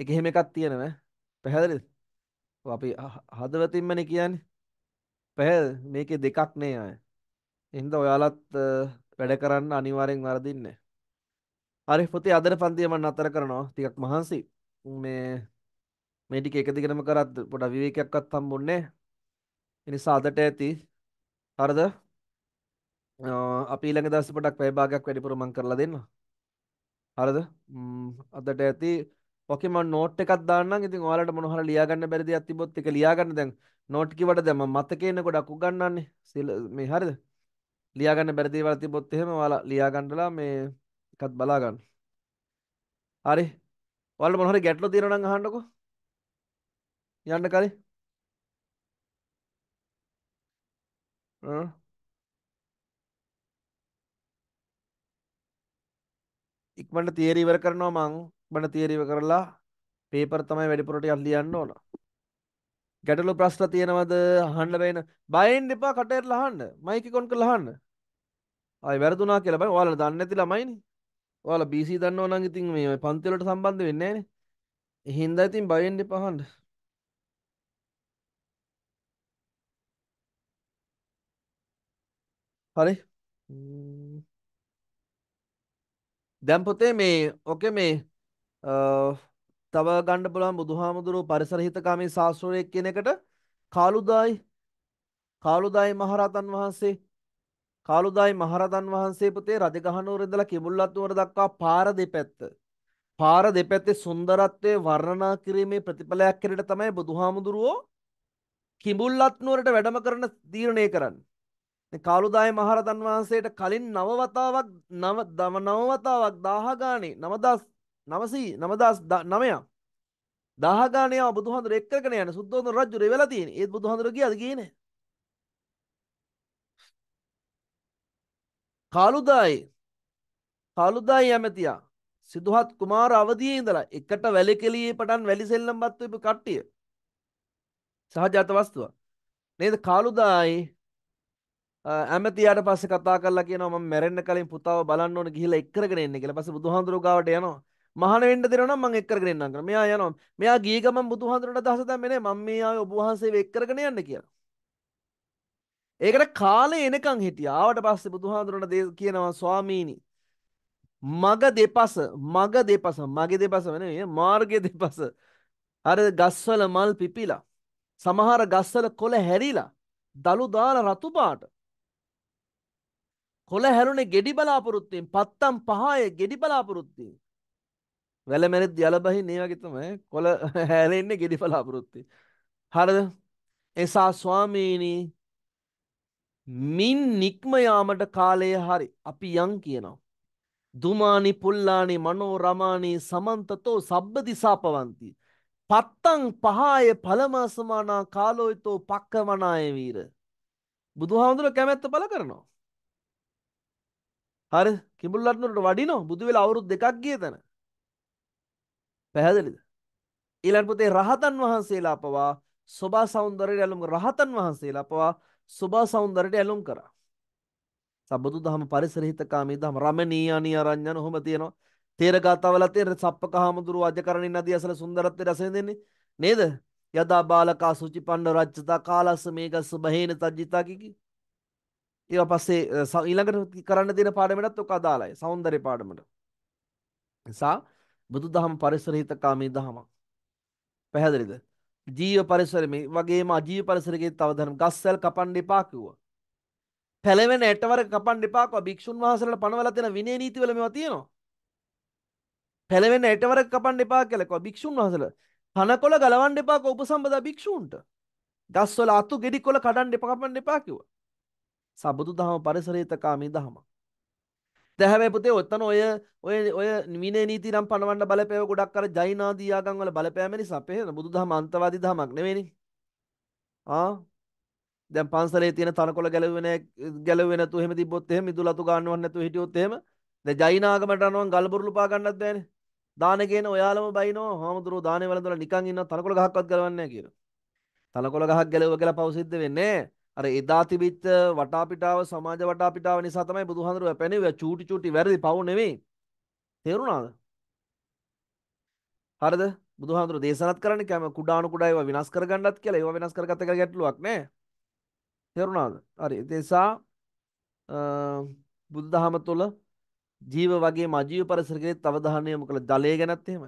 එක එහෙම එකක් තියෙනව පැහැදිලිද අපි හදවතින්මන කියන්නේ පැහැද මේකේ දෙකක් නේ අය එන්ද ඔයාලත් වැඩ කරන්න අනිවාරෙන් වරදින්න හරි පොතේ අදර පන්තියමන් අතර කරනවා ටිකක් මහන්සි මේ මේ ටික එක දිගටම කරත් පොඩ විවේකයක්වත් හම්බුන්නේ ඒ නිසා අදට ඇති හරිද අපි ඊළඟ දවස් පොඩක් පැය භාගයක් වැඩිපුර මම කරලා දෙන්නම්. හරිද? අදට ඇති පොකිමන් නෝට් එකක් දාන්නම්. ඉතින් ඔයාලට මොන හරි ලියා ගන්න බැරි දේවල් තිබ්බොත් ඒක ලියා ගන්න දැන් නෝට් කිව්වට දැන් මම මතකේන ගොඩක් උගන්වන්නේ. මේ හරිද? ලියා ගන්න බැරි දේවල් තිබ්බොත් එහෙම ඔයාලා ලියා ගන්නලා මේ එකක් බලා ගන්න. හරි. ඔයාලට මොන හරි ගැටලු තියෙනවා නම් අහන්නකෝ. යන්න කලින්. ආ මට තියරි ඉවර කරනවා මං මට තියරිව කරලා පේපර් තමයි වැඩිපුරට යක් ලියන්න ඕන ගැටලු ප්‍රශ්න තියෙනවද අහන්න බෑන බයෙන් එපා කටේට ලහන්න මයික් කොන් කරලා අහන්න ආයි වැරදුනා කියලා බෑ ඔයාලා දන්නේ නැති ළමයිනේ ඔයාලා BC දන්නව නම් ඉතින් මේ පන්ති වලට සම්බන්ධ වෙන්නේ නැහනේ ඒ හින්දා ඉතින් බයෙන් එපා අහන්න හරි දැන් පොතේ මේ ඔකේ මේ තව ගන්න පුළුවන් බුදුහාමුදුරුව පරිසරහිතකාමී ශාස්ත්‍රයේ කියන එකට කාලුදායි කාලුදායි මහරතන් වහන්සේ කාලුදායි මහරතන් වහන්සේ පුතේ රජගහනුවර ඉඳලා කිඹුල්වත් නුවර දක්වා පාර දෙපැත්ත පාර දෙපැත්තේ සුන්දරත්වයේ වර්ණනා කිරීමේ ප්‍රතිඵලයක් හැටියට තමයි බුදුහාමුදුරුවෝ කිඹුල්වත් නුවරට වැඩම කරන තීරණය කරන්නේ කාළුදාය මහරතන් වහන්සේට කලින් නව වතාවක් නව දම නව වතාවක් දාහගානේ නවදස් නවසී නවදස් නමයක් දාහගානය බුදුහන්දුර එක්කරගෙන යන සුද්දෝන්දර රජු රෙවලා තියෙන ඒත් බුදුහන්දුර ගියද ගියේ නැහැ කාළුදායි කාළුදායි ඇමතියා සිදුහත් කුමාර අවදියේ ඉඳලා එකට වැලිකෙලියේ පටන් වැලි සෙල්ලම්පත් වෙපු කට්ටිය සහජාත වස්තුව නේද කාළුදායි ඇමතියාට පස්සේ කතා කරලා කියනවා මම මැරෙන්න කලින් පුතාව බලන්න ඕන ගිහිල්ලා එක්කරගෙන එන්න කියලා. පස්සේ බුදුහාඳුරෝ ගාවට යනවා. මහන වෙන්න දෙනවා නම් මම එක්කරගෙන එන්නම් කියලා. මෙයා යනවා. මෙයා ගිය ගමන් බුදුහාඳුරට අදහස දැම්මේ නෑ මම මේ ආවේ ඔබ වහන්සේව එක්කරගෙන යන්න කියලා. ඒකට කාලේ එනකන් හිටියා. ආවට පස්සේ බුදුහාඳුරණ දේ කියනවා ස්වාමීනි මග දෙපස මග දෙපස මගේ දෙපස නෙවෙයි මාර්ගයේ දෙපස අර ගස්වල මල් පිපිලා සමහර ගස්වල කොළ හැරිලා දලු දාලා රතු පාට කොළ හැරුණේ ගෙඩි බලාපොරොත්තුෙන් පත්තම් පහය ගෙඩි බලාපොරොත්තුෙන් වැල මැරිත් යලබහින් ඒ වගේ තමයි කොළ හැලෙන්නේ ගෙඩි බලාපොරොත්තුෙන් හරිද එසා ස්වාමීනි මින් නික්ම යාමට කාලය හරි අපි යන් කියනවා දුමානි පුල්ලානි මනෝරමානි සමන්තතෝ සබ්බ දිසාපවන්ති පත්තං පහාය පළමා සමානා කාලෝයිතෝ පක්කමනාය වීර බුදුහාමුදුර කැමැත්ත පළ කරනවා හරි කිඹුල්ලත් නුරට වඩිනෝ බුදු වෙලා අවුරුදු දෙකක් ගිය තැන. පැහැදිලිද? ඊළඟ පුතේ රහතන් වහන්සේලා පවා සෝභා සෞන්දර්යයට ඇලුම් රහතන් වහන්සේලා පවා සෝභා සෞන්දර්යයට ඇලුම් කරා. සබුදු දහම පරිසරහිතකාමී දහම රමණීය අනි අරඤ්ඤන ඔහොම තියෙනවා. තේරගතවල තේර සප්පකහමඳුරු අධිකරණින් නදී අසල සුන්දරත්වයට රස විඳින්නේ නේද? යදා බාලකා සුචිපන්න රජ්‍යතා කාලස්ස මේකස්ස බහේන තජ්ජිතා කිකි ඒවා පස්සේ ඊළඟට කරන්න තියෙන පාඩමටත් ඔක අදාළයි. సౌందර්ය පාඩමට. නිසා බුදුදහම පරිසරහිතකාමී දහමක්. පැහැදිලිද? ජීව පරිසර මේ වගේම අජීව පරිසරකේ තව ධර්ම ගස්සල් කපන්න එපා කිව්වා. පැලවෙන ඇටවර කපන්න එපා කිව්වා. භික්ෂුන් වහන්සේලාට පනවලා තියෙන විනය නීතිවල මේවා තියෙනවා. පැලවෙන ඇටවර කපන්න එපා කියලා කිව්වා භික්ෂුන් වහන්සේලා. පනකොළ ගලවන්න එපා කිව්වා උපසම්පදා භික්ෂූන්ට. ගස්වල අතු ගෙඩි කොළ කඩන්න එපා කපන්න එපා කිව්වා. සබුදු දහම පරිසරේතකාමී දහම. දැහැබැයි පුතේ ඔතන ඔය ඔය ඔය විනය නීති නම් පනවන්න බලපෑව ගොඩක් අර ජෛනාදී ආගම් වල බලපෑම නිසා පේන බුදුදහම අන්තවාදී දහමක් නෙවෙයිනේ. ආ දැන් පන්සලේ තියෙන තනකොළ ගැලවුවේ නැහැ ගැලවුවේ නැතු එහෙම තිබ්බොත් එහෙම ඉදුලතු ගන්නවත් නැතුව හිටියොත් එහෙම දැන් ජෛනාගමට අනුවන් ගල්බුරුළු පා ගන්නත් බෑනේ. දාන කියන ඔයාලම බයිනෝ හාමුදුරුවෝ දානේ වලඳලා නිකන් ඉන්නවා තනකොළ ගහක්වත් ගලවන්නේ නැහැ කියලා. තනකොළ ගහක් ගැලවුවා කියලා පෞසිද්ධ වෙන්නේ නැහැ. අර එදා තිබිච්ච වටාපිටාව සමාජ වටාපිටාව නිසා තමයි බුදුහාඳුරුව පැනෙව්වා චූටි චූටි වැරදි පවු නෙමෙයි තේරුණාද හරිද බුදුහාඳුරුව දේශනාත් කරන්නේ කැම කුඩාණු කුඩා ඒවා විනාශ කරගන්නත් කියලා ඒවා වෙනස් කරගත්ත එක ගැටලුවක් නෑ තේරුණාද හරි ඒ නිසා බුදුදහම තුළ ජීව වගේ මජීව පරිසරකේ තව දහනියම කළ ජලය ගැනත් එහෙම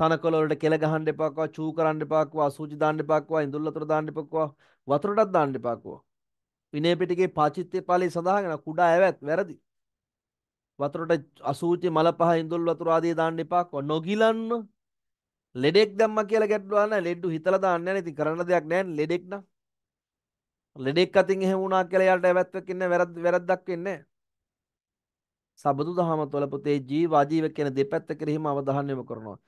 තනකොළ වලට කෙල ගහන්න එපාක්වා, චූ කරන්න එපාක්වා, අසුචි දාන්න එපාක්වා, ඉඳුල් වතුර දාන්න එපාක්වා, වතුරටත් දාන්න එපාක්වා. විනය පිටකේ පාචිත්‍ය පාළේ සඳහන්ගෙන කුඩා ඇවැත් වැරදි. වතුරට අසුචි මල පහ ඉඳුල් වතුර ආදී දාන්න එපාක්වා. නොගිලන්න ලෙඩෙක් දැම්ම කියලා ගැටලුවා නැහැ. ලෙඩු හිතලා දාන්න නැහැ. ඉතින් කරන්න දෙයක් නැහැ ලෙඩෙක් නම්. ලෙඩෙක් අතින් එහෙම වුණා කියලා යාළට ඇවැත්වක් ඉන්නේ වැරද්ද වැරද්දක් වෙන්නේ නැහැ. සබදු දහම තුළ පුතේ ජීව ආජීව කියන දෙපැත්ත කෙරෙහිම අවධානය යොමු කරනවා.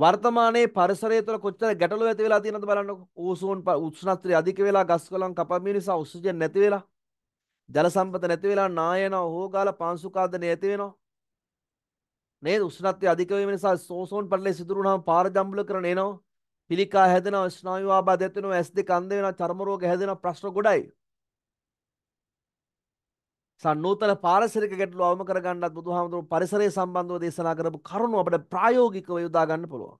වර්තමානයේ පරිසරය තුළ කොච්චර ගැටලු ඇති වෙලා තියෙනවද බලන්නකො. ඕසෝන් උෂ්ණත්වය අධික වෙලා ගස් කොළන් කපමින් නිසා ඔක්සිජන් නැති වෙලා ජල සම්පත නැති වෙලා නායන හෝගාල පාංශුකාදන ඇති වෙනවා. නේද? උෂ්ණත්වය අධික වීම නිසා ඕසෝන් පටලය සිදුරු වුණාම පාර ජම්බුල කරන එනවා. පිළිකා හැදෙනවා, ස්නායු ආබාධ ඇති වෙනවා, S2 අන්ධ වෙනවා, චර්ම රෝග හැදෙනවා ප්‍රශ්න ගොඩයි. සන්නූතන පාරිසරික ගැටලු අවම කරගන්නත් බුදුහාමුදුරුවෝ පරිසරය සම්බන්ධව දේශනා කරපු කරුණු අපිට ප්‍රායෝගිකව යොදා ගන්න පුළුවන්.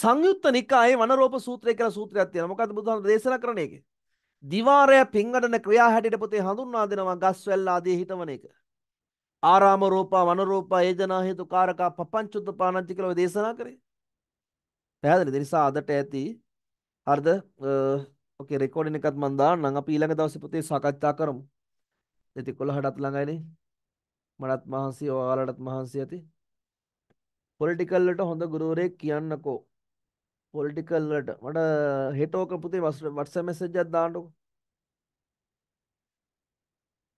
සංයුත්ත නිකායේ වනරෝප සූත්‍රය කියලා සූත්‍රයක් තියෙනවා. මොකද්ද බුදුහාමුදුරුවෝ දේශනා කරන එකේ? දිවාරය පින්වඩන ක්‍රියා හැටියට පොතේ හඳුන්වා දෙනවා ගස් වැල් ආදී හිතවන එක. ආරාම රූපා වන රූපා යේජනා හේතු කාරකා පපංචුද්ද පානන්ති කියලා දේශනා කරේ. පැහැදිලිද? ඒ නිසා අදට ඇති හරිද? ඔකේ රෙකෝඩින් එකත් මම දාන්නම්. අපි ඊළඟ දවසේ පොතේ සාකච්ඡා කරමු. ඒත් 11ටත් ළඟයිනේ. මටත් මහන්සි ඔයාලටත් මහන්සි ඇති. පොලිටිකල් වලට හොඳ ගුරුවරයෙක් කියන්නකෝ. පොලිටිකල් වලට මට හෙටෝක පුතේ WhatsApp message එකක් දාන්නකෝ.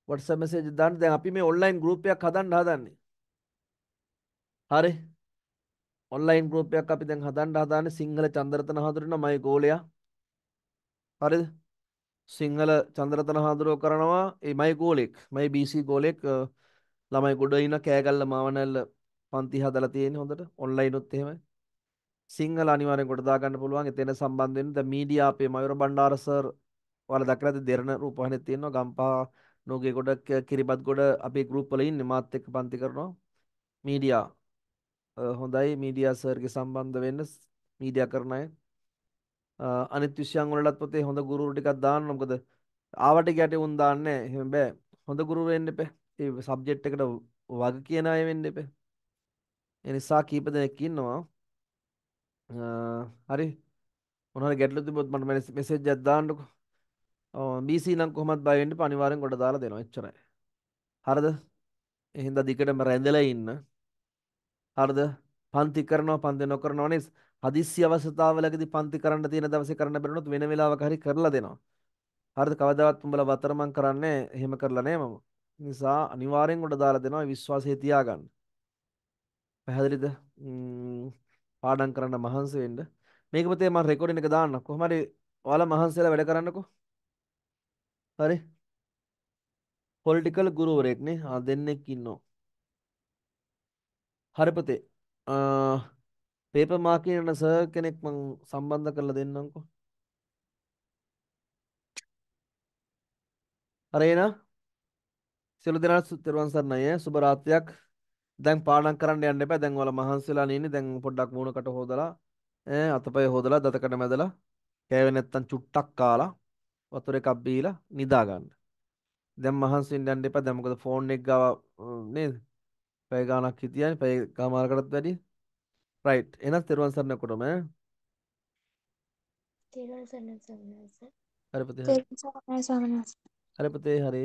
WhatsApp message දාන්න දැන් අපි මේ online group එකක් හදන්න හදන්නේ. හරි. online group එකක් අපි දැන් හදන්න හදාන්නේ සිංහල චන්දරතන හඳුරන මගේ ගෝලයා. හරිද? සිංහල චන්දරතන හාදුරෝ කරනවා ඒ මයි ගෝලෙක් මයි බිසි ගෝලෙක් ළමයි ගොඩ ඉන්න කෑගල්ල මාවනැල්ල පන්ති හදලා තියෙන්නේ හොඳට ඔන්ලයින් උත් එහෙමයි සිංහල අනිවාර්යෙන් කොට දා ගන්න පුළුවන් එතන සම්බන්ධ වෙන ද මීඩියා අපේ මයුර බණ්ඩාර සර් ඔයාලා දැකලා ඇති දෙරණ රූපවාහිනිය තියෙනවා ගම්පහ නෝගේ ගොඩ කිරිබත් ගොඩ අපේ ගෲප් වල ඉන්නේ මාත් එක්ක පන්ති කරනවා මීඩියා හොඳයි මීඩියා සර්ගේ සම්බන්ධ වෙන්න මීඩියා කරන අය අනිත් විෂයන් වලටත් පුතේ හොඳ ගුරුවරු ටිකක් දාන්න මොකද ආවට ගැටේ උන් දාන්නේ එහෙම බෑ හොඳ ගුරුවරු වෙන්න එපේ ඒ සබ්ජෙක්ට් එකට වග කියන අය වෙන්න එපේ ඒ නිසා කීප දෙනෙක් ඉන්නවා හරි මොන හරි ගැටලු තිබ්බොත් මට මෙසේජ් එකක් දාන්නකෝ ඔව් BC නම් කොහොමත් බය වෙන්න එපා අනිවාර්යෙන් කොට දාලා දෙනවා එච්චරයි හරිද එහෙනම් දිගටම රැඳලා ඉන්න හරිද පන්ති කරනවා පන්ති නොකරනවා නේ හදිස්සි අවස්ථාවලකදී පන්ති කරන්න තියෙන දවසේ කරන්න බැරිනොත් වෙන වෙලාවක හරි කරලා දෙනවා. හරිද? කවදාවත් උඹලා වතරමන් කරන්නේ එහෙම කරලා නෑ මම. නිසා අනිවාර්යෙන් උඩ දාලා දෙනවා විශ්වාසය තියාගන්න. පැහැදිලිද? පාඩම් කරන්න මහන්සි වෙන්න. මේක පුතේ මම රෙකෝඩින් එක දාන්න. කොහොම හරි ඔයාලා මහන්සිලා වැඩ කරන්නකෝ. හරි. පොලිටිකල් ගුරුවරයෙක් නේ. ආ දෙන්නෙක් ඉන්නවා. හරි පුතේ. අ පේපර් මාකින් යන සර් කෙනෙක් මං සම්බන්ධ කරලා දෙන්නම්කෝ. හරේන සියලු දෙනාට තෙරුවන් සරණයි සුබ රාත්‍රියක් දැන් පාඩම් කරන්න යන්න එපා දැන් ඔයාලා මහන්සි වෙලා ඉන්නේ දැන් පොඩ්ඩක් මූණකට හොදලා ඈ අතපය හොදලා දතකට මැදලා කෑවේ නැත්තම් චුට්ටක් කාලා වතුර එකක් බීලා නිදා ගන්න දැන් මහන්සි වෙන්න යන්න එපා දැන් මොකද ෆෝන් එක ගාව නේද පැය ගාණක් හිටියනේ පැය ගාමාරකටත් වැඩිය රයිට් එහෙනම් තෙරුවන් සරණ කොටම තෙරුවන් සරණ සරණ සර් හරි පුතේ හරි